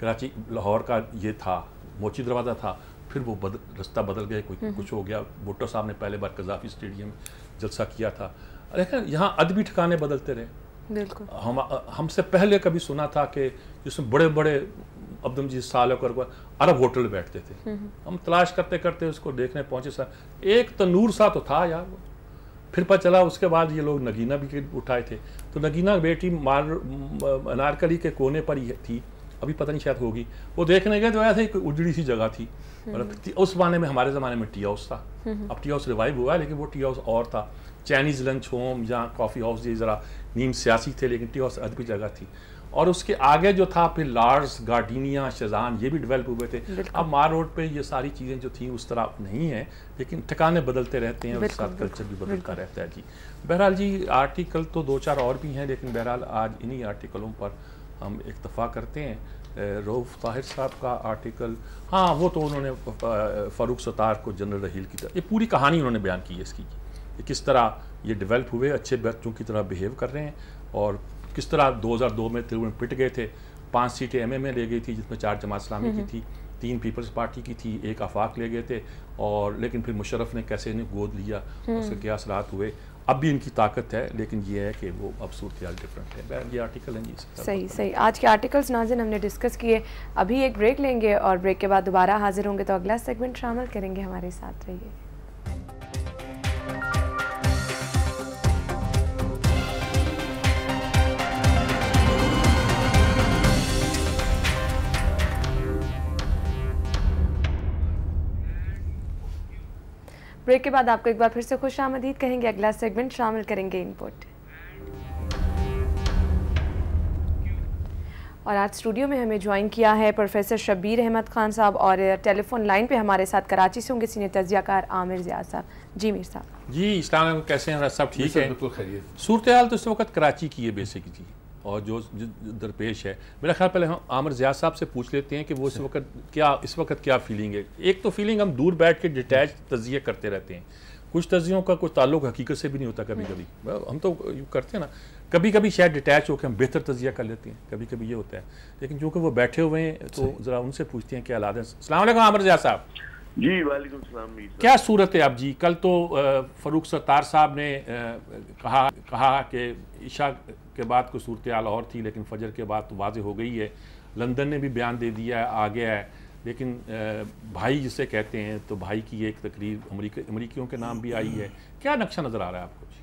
कराची लाहौर का ये था मोची दरवाज़ा था फिर वो बदल रास्ता बदल गया कोई हम्म। कुछ हो गया भुट्टो साहब ने पहले बार कजाफी स्टेडियम जलसा किया था लेकिन यहाँ अदबी ठिकाने बदलते रहे बिल्कुल हम हमसे पहले कभी सुना था कि जिसमें बड़े बड़े अब्दुल जी सालों कर अरब होटल बैठते थे हम्म। हम तलाश करते करते उसको देखने पहुंचे सर एक तनूर सा तो था यार फिर पता चला उसके बाद ये लोग नगीना भी उठाए थे तो नगीना बेटी मार अनारकली के कोने पर ही थी अभी पता नहीं शायद होगी वो देखने गए तो ऐसे एक उजड़ी सी जगह थी मतलब हम्म। उस जमाने में हमारे ज़माने में टी हाउस था हम्म, हम्म। अब टी हाउस रिवाइव हुआ है लेकिन वो टी हाउस और था चाइनीज़ लंच होम जहाँ कॉफ़ी हाउस ये ज़रा नीम सियासी थे लेकिन टी हाउस अदबी जगह थी और उसके आगे जो था फिर लार्स गार्डिनिया शेजान ये भी डेवलप हुए थे अब मार रोड पर ये सारी चीज़ें जो थी उस तरह नहीं हैं लेकिन ठिकाने बदलते रहते हैं और साथ कल्चर भी बदलता रहता है जी बहरहाल जी आर्टिकल तो दो चार और भी हैं लेकिन बहरहाल आज इन्हीं आर्टिकलों पर हम इतफ़ा करते हैं रऊफ़ ताहिर साहब का आर्टिकल हाँ वो तो उन्होंने फ़ारूक सतार को जनरल रहील की तरह ये पूरी कहानी उन्होंने बयान की है इसकी कि किस तरह ये डेवलप हुए अच्छे बच्चों की तरह बिहेव कर रहे हैं और किस तरह 2002 में त्रिवेण पिट गए थे पांच सीटें एम एम ले गई थी जिसमें चार जमात इस्लामी की थी तीन पीपल्स पार्टी की थी एक आफाक ले गए थे और लेकिन फिर मुशरफ ने कैसे इन्हें गोद लिया उसके हम्म। क्या असरात हुए अब भी इनकी ताकत है लेकिन ये है कि वो अब सूरत डिफरेंट है ये आर्टिकल हैं जी सही सही आज के आर्टिकल्स नाजिन हमने डिस्कस किए अभी एक ब्रेक लेंगे और ब्रेक के बाद दोबारा हाजिर होंगे तो अगला सेगमेंट शामिल करेंगे हमारे साथ रहिए ब्रेक के बाद आपको एक बार फिर से खुश आमदीद कहेंगे अगला सेगमेंट शामिल करेंगे इनपुट और आज स्टूडियो में हमें ज्वाइन किया है प्रोफेसर शबीर अहमद खान साहब और टेलीफोन लाइन पे हमारे साथ कराची से होंगे सीनियर तजियाकार आमिर जिया साहब जी मीर साहब जी इस्लाम कैसे हैं सब ठीक है बिल्कुल खैरियत सूरत हाल तो इस वक्त कराची की है बेसिक जी और जो दरपेश है मेरा ख्याल पहले हम आमर जिया साहब से पूछ लेते हैं कि वो इस अच्छा। वक्त क्या इस वक्त क्या फीलिंग है एक तो फीलिंग हम दूर बैठ के डिटैच तजिए करते रहते हैं कुछ तजियों का कुछ ताल्लुक हकीकत से भी नहीं होता कभी कभी हम्म। हम तो करते हैं ना कभी कभी शायद डिटैच होकर हम बेहतर तजिया कर लेते हैं कभी कभी ये होता है लेकिन चूँकि वो बैठे हुए हैं तो अच्छा। ज़रा उनसे पूछते हैं क्या हालात हैं अल्लाम आमर जिया साहब जी वालेकुम क्या सूरत है आप जी कल तो फरूख सत्तार साहब ने कहा कहा कि ईशा के बाद कोई सूरत आल और थी लेकिन फजर के बाद तो वाज हो गई है लंदन ने भी बयान दे दिया है आ गया है लेकिन भाई जिसे कहते हैं तो भाई की एक तकरीर अमरीकी अमरीकियों के नाम भी आई है क्या नक्शा नज़र आ रहा है आपको जी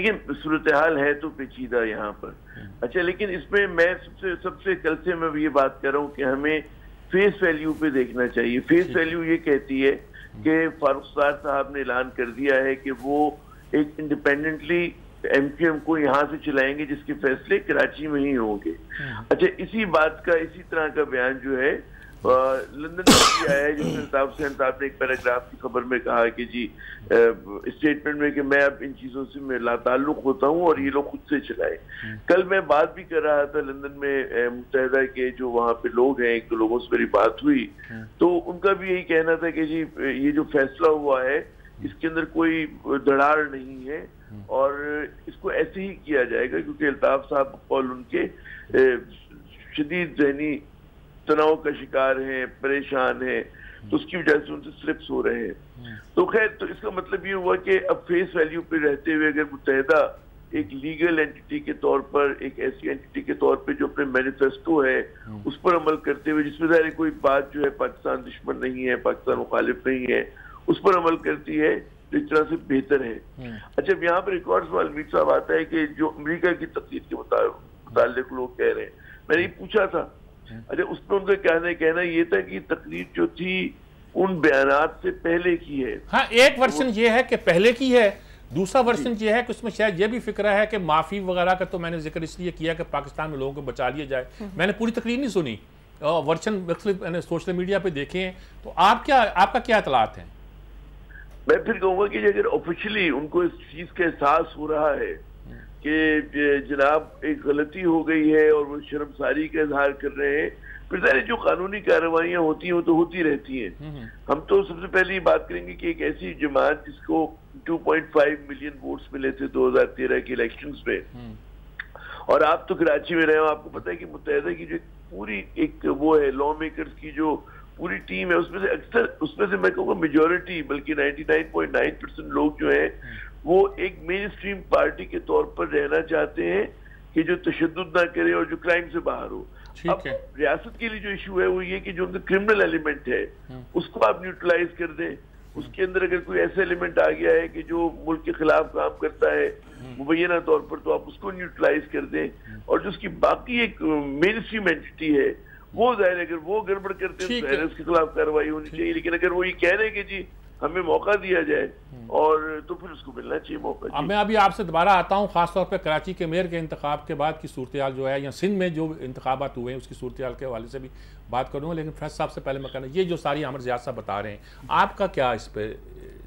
लेकिन सूरत हाल है तो पेचीदा यहाँ पर हम्म। अच्छा लेकिन इसमें मैं सबसे सबसे कल से मैं ये बात कर रहा हूँ कि हमें फेस वैल्यू पे देखना चाहिए फेस वैल्यू ये कहती है हम्म। कि फारूक साहब ने ऐलान कर दिया है कि वो एक इंडिपेंडेंटली एम को यहाँ से चलाएंगे जिसके फैसले कराची में ही होंगे हाँ। अच्छा इसी बात का इसी तरह का बयान जो है लंदन में भी आया है जिसमें अल्ताफ हुसैन साहब ने एक पैराग्राफ की खबर में कहा कि जी स्टेटमेंट में कि मैं अब इन चीज़ों से मैं लाताल्लुक होता हूँ और ये लोग खुद से चलाए हाँ। कल मैं बात भी कर रहा था लंदन में मुतहदा के जो वहाँ पे लोग हैं एक तो लोगों से मेरी बात हुई हाँ। तो उनका भी यही कहना था कि जी ये जो फैसला हुआ है इसके अंदर कोई दरार नहीं है और इसको ऐसे ही किया जाएगा क्योंकि अल्ताफ साहब और उनके शदीद जहनी तनाव का शिकार हैं परेशान हैं तो उसकी वजह से उनसे स्लिप्स हो रहे हैं तो खैर तो इसका मतलब ये हुआ कि अब फेस वैल्यू पे रहते हुए अगर मुतहदा एक लीगल एंटिटी के तौर पर एक ऐसी एंटिटी के तौर पर जो अपने मैनिफेस्टो है उस पर अमल करते हुए जिसमें जाहिर कोई बात जो है पाकिस्तान दुश्मन नहीं है पाकिस्तान मुखालिफ नहीं है उस पर अमल करती है जिस तरह से बेहतर है हम्म। अच्छा यहाँ पर एक सवाल साहब आता है कि जो अमेरिका की तकलीफ के मुताबिक लोग कह रहे हैं मैंने ये पूछा था हम्म। अच्छा उसमें उनका कहना कहना ये था कि तकलीफ जो थी उन बयान से पहले की है हाँ एक तो वर्षन ये है कि पहले की है दूसरा वर्षन ये है कि उसमें शायद ये भी फिक्र है कि माफ़ी वगैरह का तो मैंने जिक्र इसलिए किया कि पाकिस्तान में लोगों को बचा लिया जाए हम्म। मैंने पूरी तकलीफ नहीं सुनी वर्षन मतलब सोशल मीडिया पर देखे हैं तो आप क्या आपका क्या इतलात है मैं फिर कहूंगा कि अगर ऑफिशियली उनको इस चीज का एहसास हो रहा है कि जनाब एक गलती हो गई है और वो शर्मसारी का इजहार कर रहे हैं फिर सारी जो कानूनी कार्रवाइयां होती हैं वो तो होती रहती हैं हम्म, हम्म। हम तो सबसे पहले ये बात करेंगे कि एक ऐसी जमात जिसको 2.5 मिलियन वोट्स मिले थे 2013 के इलेक्शन हम्म। में और आप तो कराची में रहे हो आपको पता है कि मुतहदा की जो पूरी एक वो है लॉ मेकर्स की जो पूरी टीम है उसमें से अक्सर उसमें से मैं कहूँगा मेजोरिटी बल्कि 99.9 परसेंट लोग जो हैं वो एक मेन स्ट्रीम पार्टी के तौर पर रहना चाहते हैं कि जो तशद ना करे और जो क्राइम से बाहर हो अब रियासत के लिए जो इशू है वो ये कि जो उनका क्रिमिनल एलिमेंट है हाँ। उसको आप न्यूट्रलाइज कर दें हाँ। उसके अंदर अगर कोई ऐसा एलिमेंट आ गया है कि जो मुल्क के खिलाफ काम करता है हाँ। मुबैना तौर पर तो आप उसको न्यूट्रलाइज कर दें और जो उसकी बाकी एक मेन स्ट्रीम एंटिटी है वो जाहिर है वो गड़बड़ करते हैं तो उसके खिलाफ कार्रवाई होनी चाहिए लेकिन अगर वो ये कह रहे हैं कि जी हमें मौका दिया जाए हम्म। और तो फिर उसको मिलना चाहिए मौका अब मैं अभी आपसे दोबारा आता हूँ खासतौर पर कराची के मेयर के इंतबाब के बाद की सूरत जो है या सिंध में जो इंतबात हुए हैं उसकी सूरत के हवाले से भी बात करूँगा लेकिन फैस साहब से पहले मैं कहना ये जो सारी अमर जयाद साहब बता रहे हैं आपका क्या इस पर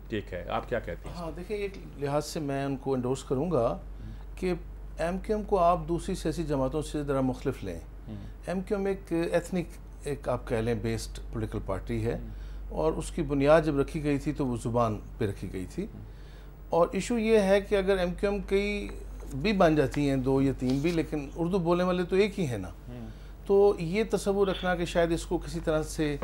टेक है आप क्या कहते हैं हाँ देखिए एक लिहाज से मैं उनको इंडोर्स करूँगा कि एम को आप दूसरी सियासी जमातों से ज़रा मुख्तफ लें एम क्यू एम एक एथनिक एक आप कह लें बेस्ड पोलिटिकल पार्टी है हम्म। और उसकी बुनियाद जब रखी गई थी तो वो ज़ुबान पर रखी गई थी और इशू ये है कि अगर एम क्यू एम कई भी बन जाती हैं दो या तीन भी लेकिन उर्दू बोलने वाले तो एक ही है ना हम्म। तो ये तस्वुर रखना कि शायद इसको किसी तरह से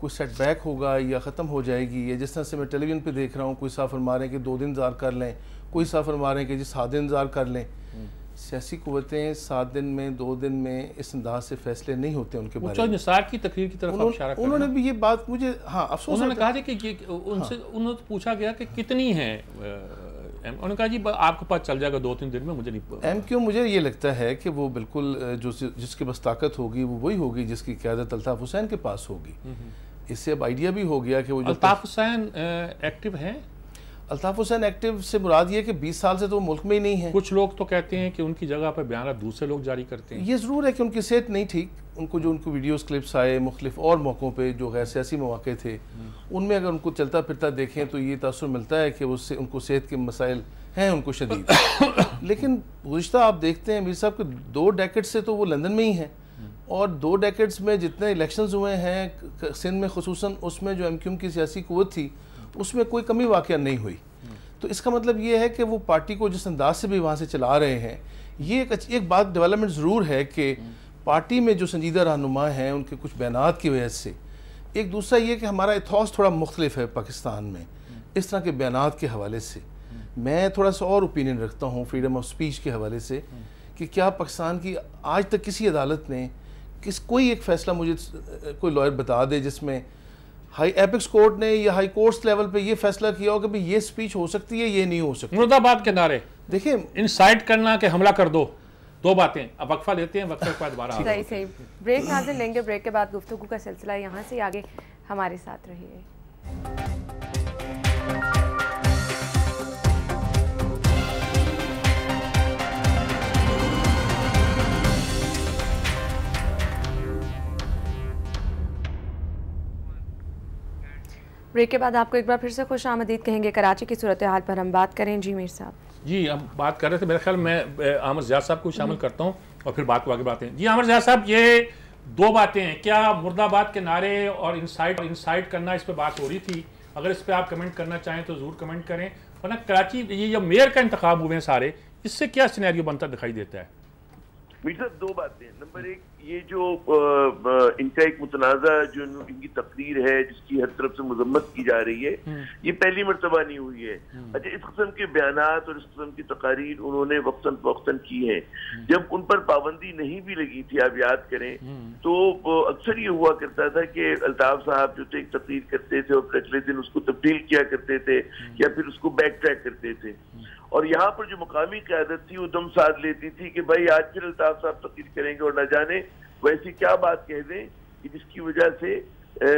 कोई सेटबैक होगा या ख़त्म हो जाएगी या जिस तरह से मैं टेलीविज़न पे देख रहा हूँ कोई साफर मारें कि दो दिन इंतज़ार कर लें कोई साफर मारें कि जी सात दिन इंतज़ार कर लें हम्म। सियासी कुतें सात दिन में दो दिन में इस अंदाज से फैसले नहीं होते उनके बारे की तकरीर की तरफ उन्हों, उन्होंने, उन्होंने भी ये बात मुझे हाँ अफसोस उन्होंने कहा था कि उनसे हाँ। उन्होंने तो पूछा गया कि कितनी है उन्होंने कहा जी आपके पास चल जाएगा दो तीन दिन में मुझे नहीं एम क्यों मुझे ये लगता है कि वो बिल्कुल जो जिसके बस ताकत होगी वो वही होगी जिसकी क्यादत अल्ताफ़ हुसैन के पास होगी हम्म, हम्म। इससे अब आइडिया भी हो गया कि वो अल्ताफ़ हुसैन एक्टिव हैं अल्ताफ हुसैन एक्टिव से मुराद ये कि 20 साल से तो मुल्क में ही नहीं है कुछ लोग तो कहते हैं कि उनकी जगह पर बयान दूसरे लोग जारी करते हैं ये ज़रूर है कि उनकी सेहत नहीं ठीक उनको जो उनको वीडियोस क्लिप्स आए मुख्तफ और मौक़ों पर जो गैर सियासी मौक़े थे उनमें अगर उनको चलता फिरता देखें तो ये तसर मिलता है कि उससे उनको सेहत के मसाइल हैं उनको शदीद लेकिन गुज्त आप देखते हैं मीर साहब के दो डैकेट से तो वो लंदन में ही हैं और दो डेकेट्स में जितने इलेक्शन हुए हैं सिंध में खसूस उसमें जो एम क्यूम की सियासी क़वत थी उसमें कोई कमी वाक़ नहीं हुई तो इसका मतलब ये है कि वो पार्टी को जिस अंदाज से भी वहाँ से चला रहे हैं ये एक एक बात डेवलपमेंट ज़रूर है कि पार्टी में जो संजीदा रहनुमा हैं उनके कुछ बयान की वजह से एक दूसरा ये कि हमारा एथॉस थोड़ा मुख्तलिफ है पाकिस्तान में इस तरह के बयान के हवाले से मैं थोड़ा सा और ओपिनियन रखता हूँ फ्रीडम ऑफ स्पीच के हवाले से कि क्या पाकिस्तान की आज तक किसी अदालत ने किस कोई एक फ़ैसला मुझे कोई लॉयर बता दे जिसमें हाई एपिक्स कोर्ट ने या हाई कोर्ट्स लेवल पे ये फैसला किया हो कि भाई ये स्पीच हो सकती है ये नहीं हो सकती मुर्दाबाद के नारे देखिए इनसाइट करना कि हमला कर दो दो बातें अब वक्फा लेते हैं वक्फा के बाद दोबारा सही सही ब्रेक हाजिर लेंगे ब्रेक के बाद गुफ्तु का सिलसिला यहाँ से आगे हमारे साथ रहिए ब्रेक के बाद आपको एक बार फिर से खुश आमदीद कहेंगे कराची की सूरत हाल पर हम बात करें जी मीर साहब जी हम बात कर रहे थे मेरे ख्याल मैं आमर जयाद साहब को शामिल करता हूँ और फिर बात को आगे बातें जी आमर जिया साहब ये दो बातें हैं क्या मुर्दाबाद के नारे और इंसाइट इंसाइट करना इस पर बात हो रही थी अगर इस पर आप कमेंट करना चाहें तो ज़रूर कमेंट करें वरना कराची ये जो मेयर का इंतखब हुए हैं सारे इससे क्या सिनेरियो बनता दिखाई देता है मीर साहब दो बातें नंबर एक ये जो इनका एक मुतनाज़ा जो इनकी तकरीर है जिसकी हर तरफ से मजम्मत की जा रही है हम्म। ये पहली मरतबा नहीं हुई है हम्म। अच्छा इस किस्म के बयान और इस किस्म की तकारीर उन्होंने वक्ता फ़ौता की है हम्म। जब उन पर पाबंदी नहीं भी लगी थी आप याद करें तो अक्सर ये हुआ करता था कि अल्ताफ साहब जो थे एक तकरीर करते थे और अगले दिन उसको तब्दील किया करते थे या फिर उसको बैक ट्रैक करते थे और यहाँ पर जो मुकामी क्यादत थी वो दम साध लेती थी कि भाई आज फिर अल्ताफ साहब तकलीफ करेंगे और न जाने वैसी क्या बात कह दें कि जिसकी वजह से ए,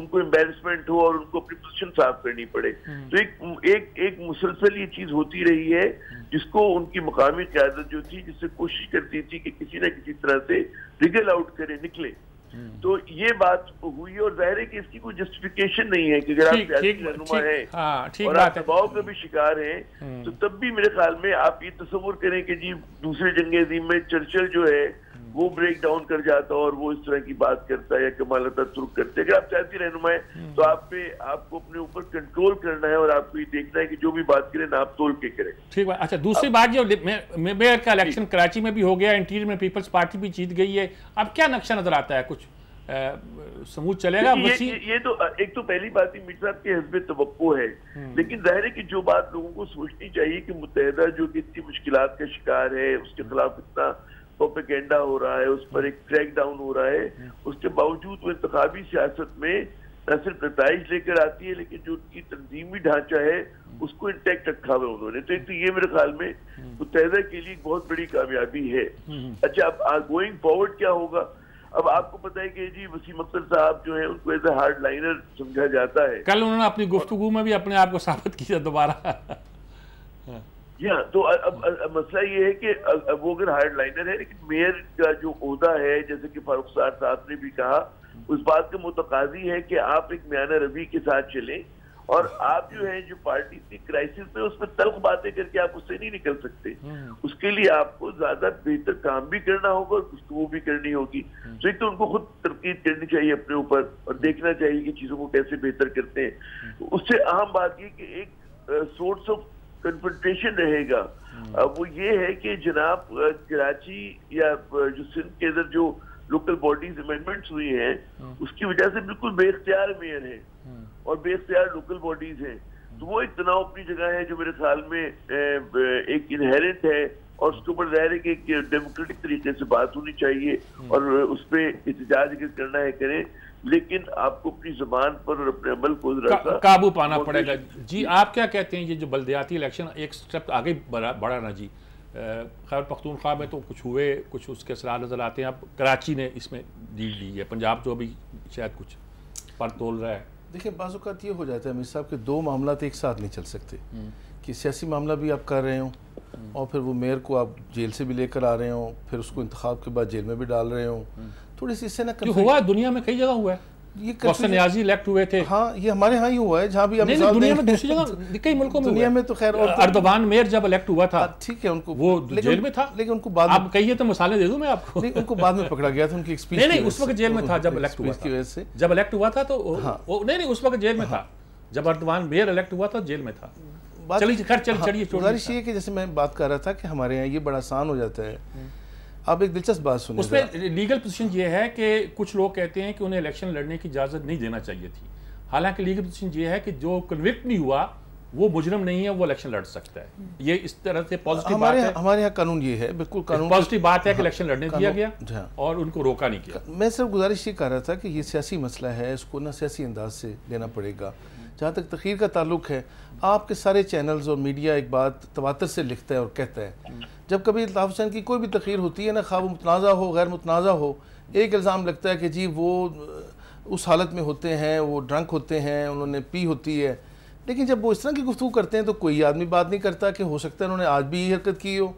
उनको एम्बेरसमेंट हो और उनको अपनी पोजिशन साफ करनी पड़े हम्म। तो एक एक एक मुसलसल ये चीज होती रही है हम्म। जिसको उनकी मकामी क्यादत जो थी जिससे कोशिश करती थी कि किसी न किसी तरह से रिगल आउट करे निकले हम्म। तो ये बात हुई और जाहिर है कि इसकी कोई जस्टिफिकेशन नहीं है कि अगर आप रहनुमा हाँ, है और आप दबाव का भी शिकार हैं हम्म। तो तब भी मेरे ख्याल में आप ये तस्वुर करें कि जी दूसरे जंग अजीम में चर्चल जो है वो ब्रेक डाउन कर जाता है और वो इस तरह की बात करता है या कमाल तुर्क करते अगर आप चाहती रहनुमाएं हम्म। तो आप पे आपको अपने ऊपर कंट्रोल करना है और आपको ये देखना है कि जो भी बात करें नाप तोल के करें ठीक है अच्छा दूसरी बात जो मेयर का इलेक्शन कराची में भी हो गया इंटीरियर में पीपल्स पार्टी भी जीत गई है अब क्या नक्शा नजर आता है कुछ समूह चलेगा ये, ये, ये तो एक तो पहली बात ही मीट साहब के हजब तो है हम्म। लेकिन जाहिर है कि जो बात लोगों को सोचनी चाहिए कि मुतहदा जो कि इतनी मुश्किल का शिकार है उसके खिलाफ इतना प्रोपेगेंडा हो रहा है उस पर एक क्रैक डाउन हो रहा है उसके बावजूद वो इंतबी सियासत में न सिर्फ नतज लेकर आती है लेकिन जो उनकी तंजीमी ढांचा है उसको इंटैक्ट रखा हुआ उन्होंने तो एक तो ये मेरे ख्याल में मुतहदा के लिए एक बहुत बड़ी कामयाबी है अच्छा अब गोइंग फॉरवर्ड क्या होगा अब आपको पता है कि जी वसीम अख्तर साहब जो है उनको एज ए हार्ड लाइनर समझा जाता है कल उन्होंने अपनी गुफ्तु में भी अपने आप को साबित किया दोबारा या हाँ, तो मसला ये है कि वो अगर हार्डलाइनर है लेकिन मेयर का जो अहदा है जैसे कि फारूक सार साहब ने भी कहा उस बात का मुतकाजी है कि आप एक म्याना रवि के साथ चलें और आप जो है जो पार्टी इतनी क्राइसिस में उसमें तल्ख बातें करके आप उससे नहीं निकल सकते हम्म। उसके लिए आपको ज्यादा बेहतर काम भी करना होगा और वो भी करनी होगी हम्म। तो एक तो उनको खुद तरकीद करनी चाहिए अपने ऊपर और हम्म। देखना चाहिए कि चीजों को कैसे बेहतर करते हैं उससे अहम बात यह कि एक सोर्स ऑफ कन्फ्रंटेशन रहेगा अब वो ये है कि जनाब कराची या जो सिंध के अंदर जो लोकल बॉडीज अमेंडमेंट्स हुई हैं हाँ। उसकी वजह से बिल्कुल बेख्तियार मेयर है हाँ। और बेख्तियार लोकल बॉडीज हैं तो वो एक तनाव अपनी जगह है जो मेरे ख्याल में एक इनहेरेंट है और उसके ऊपर जाहिर है कि एक डेमोक्रेटिक तरीके से बात होनी चाहिए हाँ। और उस पर इतजाज करना है करें लेकिन आपको अपनी जबान पर और अपने अमल को काबू पाना पड़ेगा जी आप क्या कहते हैं ये जो बल्दियाती इलेक्शन एक स्टेप तो आगे बढ़ा ना जी खैर पख्तूनख्वा में तो कुछ हुए कुछ उसके असर नज़र आते हैं अब कराची ने इसमें डील ली है पंजाब जो अभी शायद कुछ पर तोल रहा है देखिए बाजूकात ये हो जाता है अमित साहब के दो मामला तो एक साथ नहीं चल सकते हम्म। कि सियासी मामला भी आप कर रहे हो हम्म। और फिर वो मेयर को आप जेल से भी लेकर आ रहे हो फिर उसको इंतखब के बाद जेल में भी डाल रहे हो हम्म। थोड़ी सी इससे ना जो हुआ दुनिया में कई जगह हुआ है ये न्याजी इलेक्ट हुए थे हाँ ये हमारे यहाँ ही हुआ है जहाँ भी नहीं, दुनिया में दूसरी जगह कई मुल्कों में दुनिया में तो खैर अर्दवान मेयर जब इलेक्ट हुआ था हाँ, ठीक है उनको वो जेल में था लेकिन उनको बाद आप कहिए तो दे मैं आपको नहीं उनको बाद में पकड़ा गया था उनकी स्पीच तो हाँ। नहीं नहीं उस वक्त जेल में था हाँ। जब इलेक्ट हुआ की वजह से जब इलेक्ट हुआ था तो नहीं नहीं उस वक्त जेल में था जब अर्दवान मेयर इलेक्ट हुआ था जेल में था चलिए खैर चलिए गुजारिश ये कि जैसे मैं बात कर रहा था कि हमारे यहाँ ये बड़ा आसान हो जाता है हम्म। आप एक दिलचस्प बात सुनिए उसमें लीगल पोजीशन ये है कि कुछ लोग कहते हैं कि उन्हें इलेक्शन लड़ने की इजाज़त नहीं देना चाहिए थी हालांकि लीगल पोजीशन ये है कि जो कन्विक्ट नहीं हुआ वो मुजरम नहीं है वो इलेक्शन लड़ सकता है हम्म। ये इस तरह से पॉजिटिव बात है हमारे यहाँ कानून ये है बिल्कुल कानून पॉजिटिव बात है कि इलेक्शन हाँ, लड़ने दिया गया हाँ। और उनको रोका नहीं किया मैं सिर्फ गुजारिश ये कर रहा था कि ये सियासी मसला है इसको ना सियासी अंदाज से लेना पड़ेगा जहाँ तक तखीर का ताल्लुक है आपके सारे चैनल्स और मीडिया एक बात तवातर से लिखते हैं और कहते हैं जब कभी अल्ताफ़ हुसैन की कोई भी तखीर होती है ना खा वो मुतनाज़ा हो गैर मुतनाज़ा हो एक इल्ज़ाम लगता है कि जी वो उस हालत में होते हैं वो ड्रंक होते हैं उन्होंने पी होती है लेकिन जब वो इस तरह की गुफ्तु करते हैं तो कोई आदमी बात नहीं करता कि हो सकता है उन्होंने आज भी ये हरकत की हो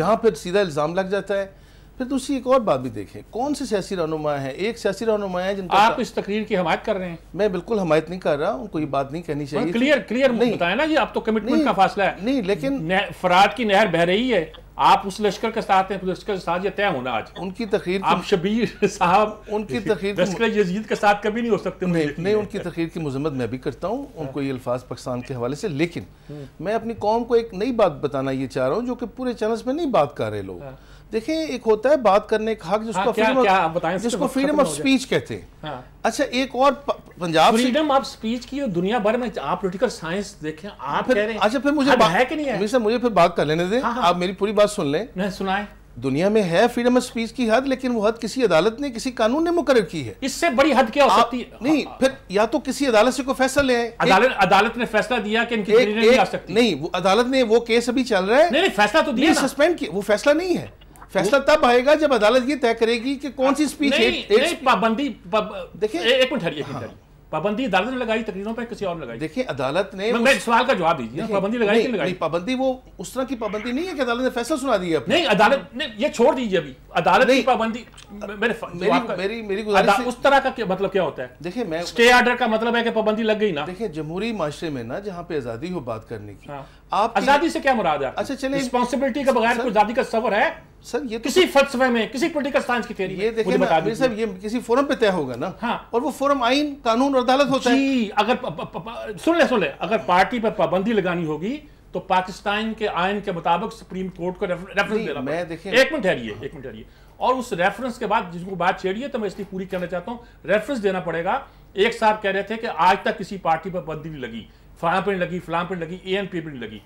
यहाँ पर सीधा इल्ज़ाम लग जाता है फिर दूसरी तो एक और बात भी देखें कौन से सियासी रहनुमा है एक सियासी रहनुमा है जिनका आप इस तकरीर की हमायत कर रहे हैं मैं बिल्कुल हमायत नहीं कर रहा उनको ये बात नहीं कहनी चाहिए क्लियर क्लियर नहीं बताया ना जी आप तो कमिटमेंट का फासला है नहीं लेकिन फराद की नहर बह रही है आप उस लश्कर के साथ हैं तो लश्कर के साथ ये तय होना आज उनकी तखीर आप शबीर साहब उनकी तखीर लश्कर यजीद के साथ कभी नहीं हो सकते नहीं, नहीं उनकी तखीर की मजम्मत मैं भी करता हूँ हाँ। उनको ये अल्फाज पाकिस्तान के हवाले से लेकिन हम्म। मैं अपनी कौम को एक नई बात बताना ये चाह रहा हूँ जो कि पूरे चैनल में नहीं बात कर रहे लोग हाँ। देखिए एक होता है बात करने का हक जिसको फ्रीडम हाँ, जिसको फ्रीडम ऑफ स्पीच कहते हैं हाँ। अच्छा एक और पंजाब फ्रीडम ऑफ स्पीच की दुनिया भर में आप पोलिटिकल साइंस देखें आप फिर, कह रहे हैं अच्छा फिर मुझे है कि नहीं है मुझे, मुझे फिर बात कर लेने दें हाँ, आप मेरी पूरी बात सुन लें सुनाए दुनिया में है फ्रीडम ऑफ स्पीच की हद लेकिन वो हद किसी अदालत ने किसी कानून ने मुकर की है इससे बड़ी हद क्या हो सकती है नहीं फिर या तो किसी अदालत से कोई फैसला ले अदालत अदालत ने फैसला दिया कि इनकी एक, एक, नहीं आ सकती नहीं वो अदालत ने वो केस अभी चल रहा है नहीं, नहीं फैसला तो दिया सस्पेंड किया वो फैसला नहीं है फैसला तब आएगा जब अदालत ये तय करेगी कि कौन सी स्पीच पाबंदी देखिए एक मिनट हाँ। पाबंदी अदालत ने लगाई तकरीरों पर किसी और लगाई देखिए अदालत ने मैं, सवाल का जवाब दीजिए पाबंदी लगाई नहीं, लगाई पाबंदी वो उस तरह की पाबंदी नहीं है कि अदालत ने फैसला सुना दिया नहीं अदालत ने ये छोड़ दीजिए अभी अदालत की पाबंदी मेरे मेरी मेरी, मेरी उस तरह का मतलब क्या होता है देखिए मैं स्टे ऑर्डर का मतलब है कि पाबंदी लग गई ना देखिए जमहूरी माशरे में ना जहाँ पे आजादी हो बात करने की हाँ। आप आजादी से क्या मुराद है अच्छा चलिए रिस्पॉन्सिबिलिटी के बगैर आजादी का सफर है सर ये तो किसी फलसफे में किसी पोलिटिकल साइंस की थ्योरी ये देखिए बता दीजिए सर ये किसी फोरम पे तय होगा ना हाँ और वो फोरम आईन कानून और अदालत होता जी, है अगर प, प, प, सुन ले सुन ले अगर पार्टी पर पाबंदी लगानी होगी तो पाकिस्तान के आयन के मुताबिक सुप्रीम कोर्ट को रेफरेंस रेफर, देना मैं देखिए एक मिनट ठहरिए एक मिनट ठहरिए और उस रेफरेंस के बाद जिसको बात छेड़ी है तो मैं इसलिए पूरी करना चाहता हूँ रेफरेंस देना पड़ेगा एक साहब कह रहे थे कि आज तक किसी पार्टी पर पाबंदी नहीं लगी फलां पिंड लगी फलां पिंड लगी ए एन पी पिंड लगी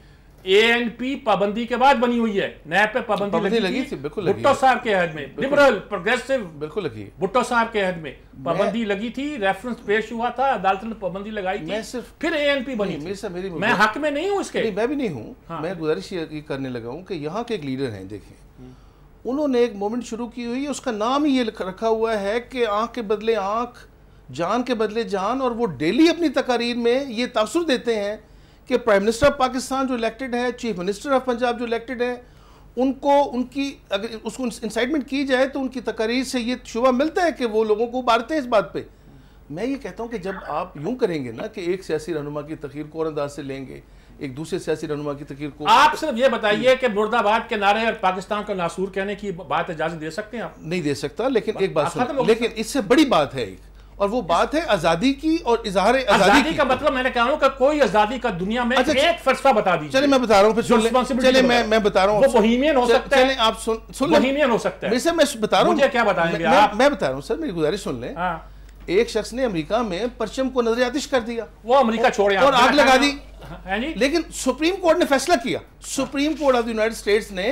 ए एन पी पाबंदी के बाद बनी हुई है नैब पे पाबंदी लगी, लगी थी बिल्कुल भुट्टो साहब के हद में लिबरल प्रोग्रेसिव बिल्कुल लगी भुट्टो साहब के हद में पाबंदी लगी थी रेफरेंस पेश हुआ था अदालत ने पाबंदी लगाई थी सिर्फ फिर ए एन पी बनी मेरे से मेरी मैं हक में नहीं हूँ इसके मैं भी नहीं हूँ हाँ। मैं गुजारिश ये करने लगा हूँ कि यहाँ के एक लीडर हैं देखें हम्म। उन्होंने एक मूवमेंट शुरू की हुई है उसका नाम ही ये रखा हुआ है कि आंख के बदले आंख जान के बदले जान और वो डेली अपनी तकारीर में ये तासर देते हैं कि प्राइम मिनिस्टर ऑफ पाकिस्तान जो इलेक्टेड है चीफ मिनिस्टर ऑफ पंजाब जो इलेक्टेड है उनको उनकी अगर उसको इंसाइटमेंट की जाए तो उनकी तकारीर से ये शुभ मिलता है कि वो लोगों को उबारते हैं इस बात पर मैं ये कहता हूँ कि जब आप यूँ करेंगे ना कि एक सियासी रहनुमा की तकीर को अंदाज से लेंगे एक दूसरे सियासी रहनुमा की तकीर को आप सिर्फ ये बताइए कि मुर्दाबाद के नारे और पाकिस्तान का नासूर कहने की बात इजाजत दे सकते हैं आप नहीं दे सकता लेकिन एक बात लेकिन इससे बड़ी बात है एक और वो बात है आजादी की और इजहार आजादी, आजादी का मतलब मैंने कहा कि कोई आजादी का दुनिया में अच्छा, एक फलसफा बता दीजिए चलिए मैं बता रहा हूँ चले मैं मैं बता रहा हूँ बोहिमियन हो सकता है आप सुन सुन बोहीमियन हो सकता है मैं बता रहा हूँ क्या बताएंगे मैं बता रहा हूँ सर मेरी गुजारिश सुन ले हाँ। एक शख्स ने अमेरिका में परचम को नजरियातिश कर दिया वो अमेरिका छोड़े और आग लगा दी हाँ लेकिन सुप्रीम कोर्ट ने फैसला किया supreme court of United States ने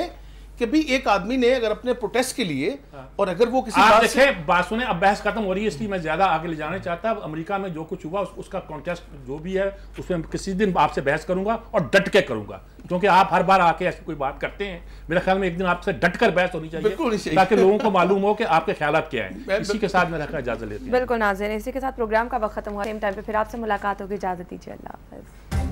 कि भाई एक आदमी ने अगर अपने प्रोटेस्ट के लिए हाँ। और अगर वो किसी बात से बात सुने अब बहस खत्म हो रही है इसलिए मैं ज्यादा आगे ले जाना चाहता अब अमेरिका में जो कुछ हुआ उस, उसका कॉन्टेस्ट जो भी है उसमें किसी दिन आपसे बहस करूंगा और डट के करूंगा क्योंकि आप हर बार आके ऐसी कोई बात करते हैं मेरे ख्याल में एक दिन आपसे डट कर बहस होनी चाहिए ताकि लोगों को मालूम हो कि आपके ख्याल क्या है इसी के साथ मेरा इजाजत लेते हैं बिल्कुल नाजर इसी के साथ प्रोग्राम का वक्त खत्म हुआ टाइम पे फिर आपसे मुलाकात होगी इजाजत दीजिए अल्लाह हाफिज़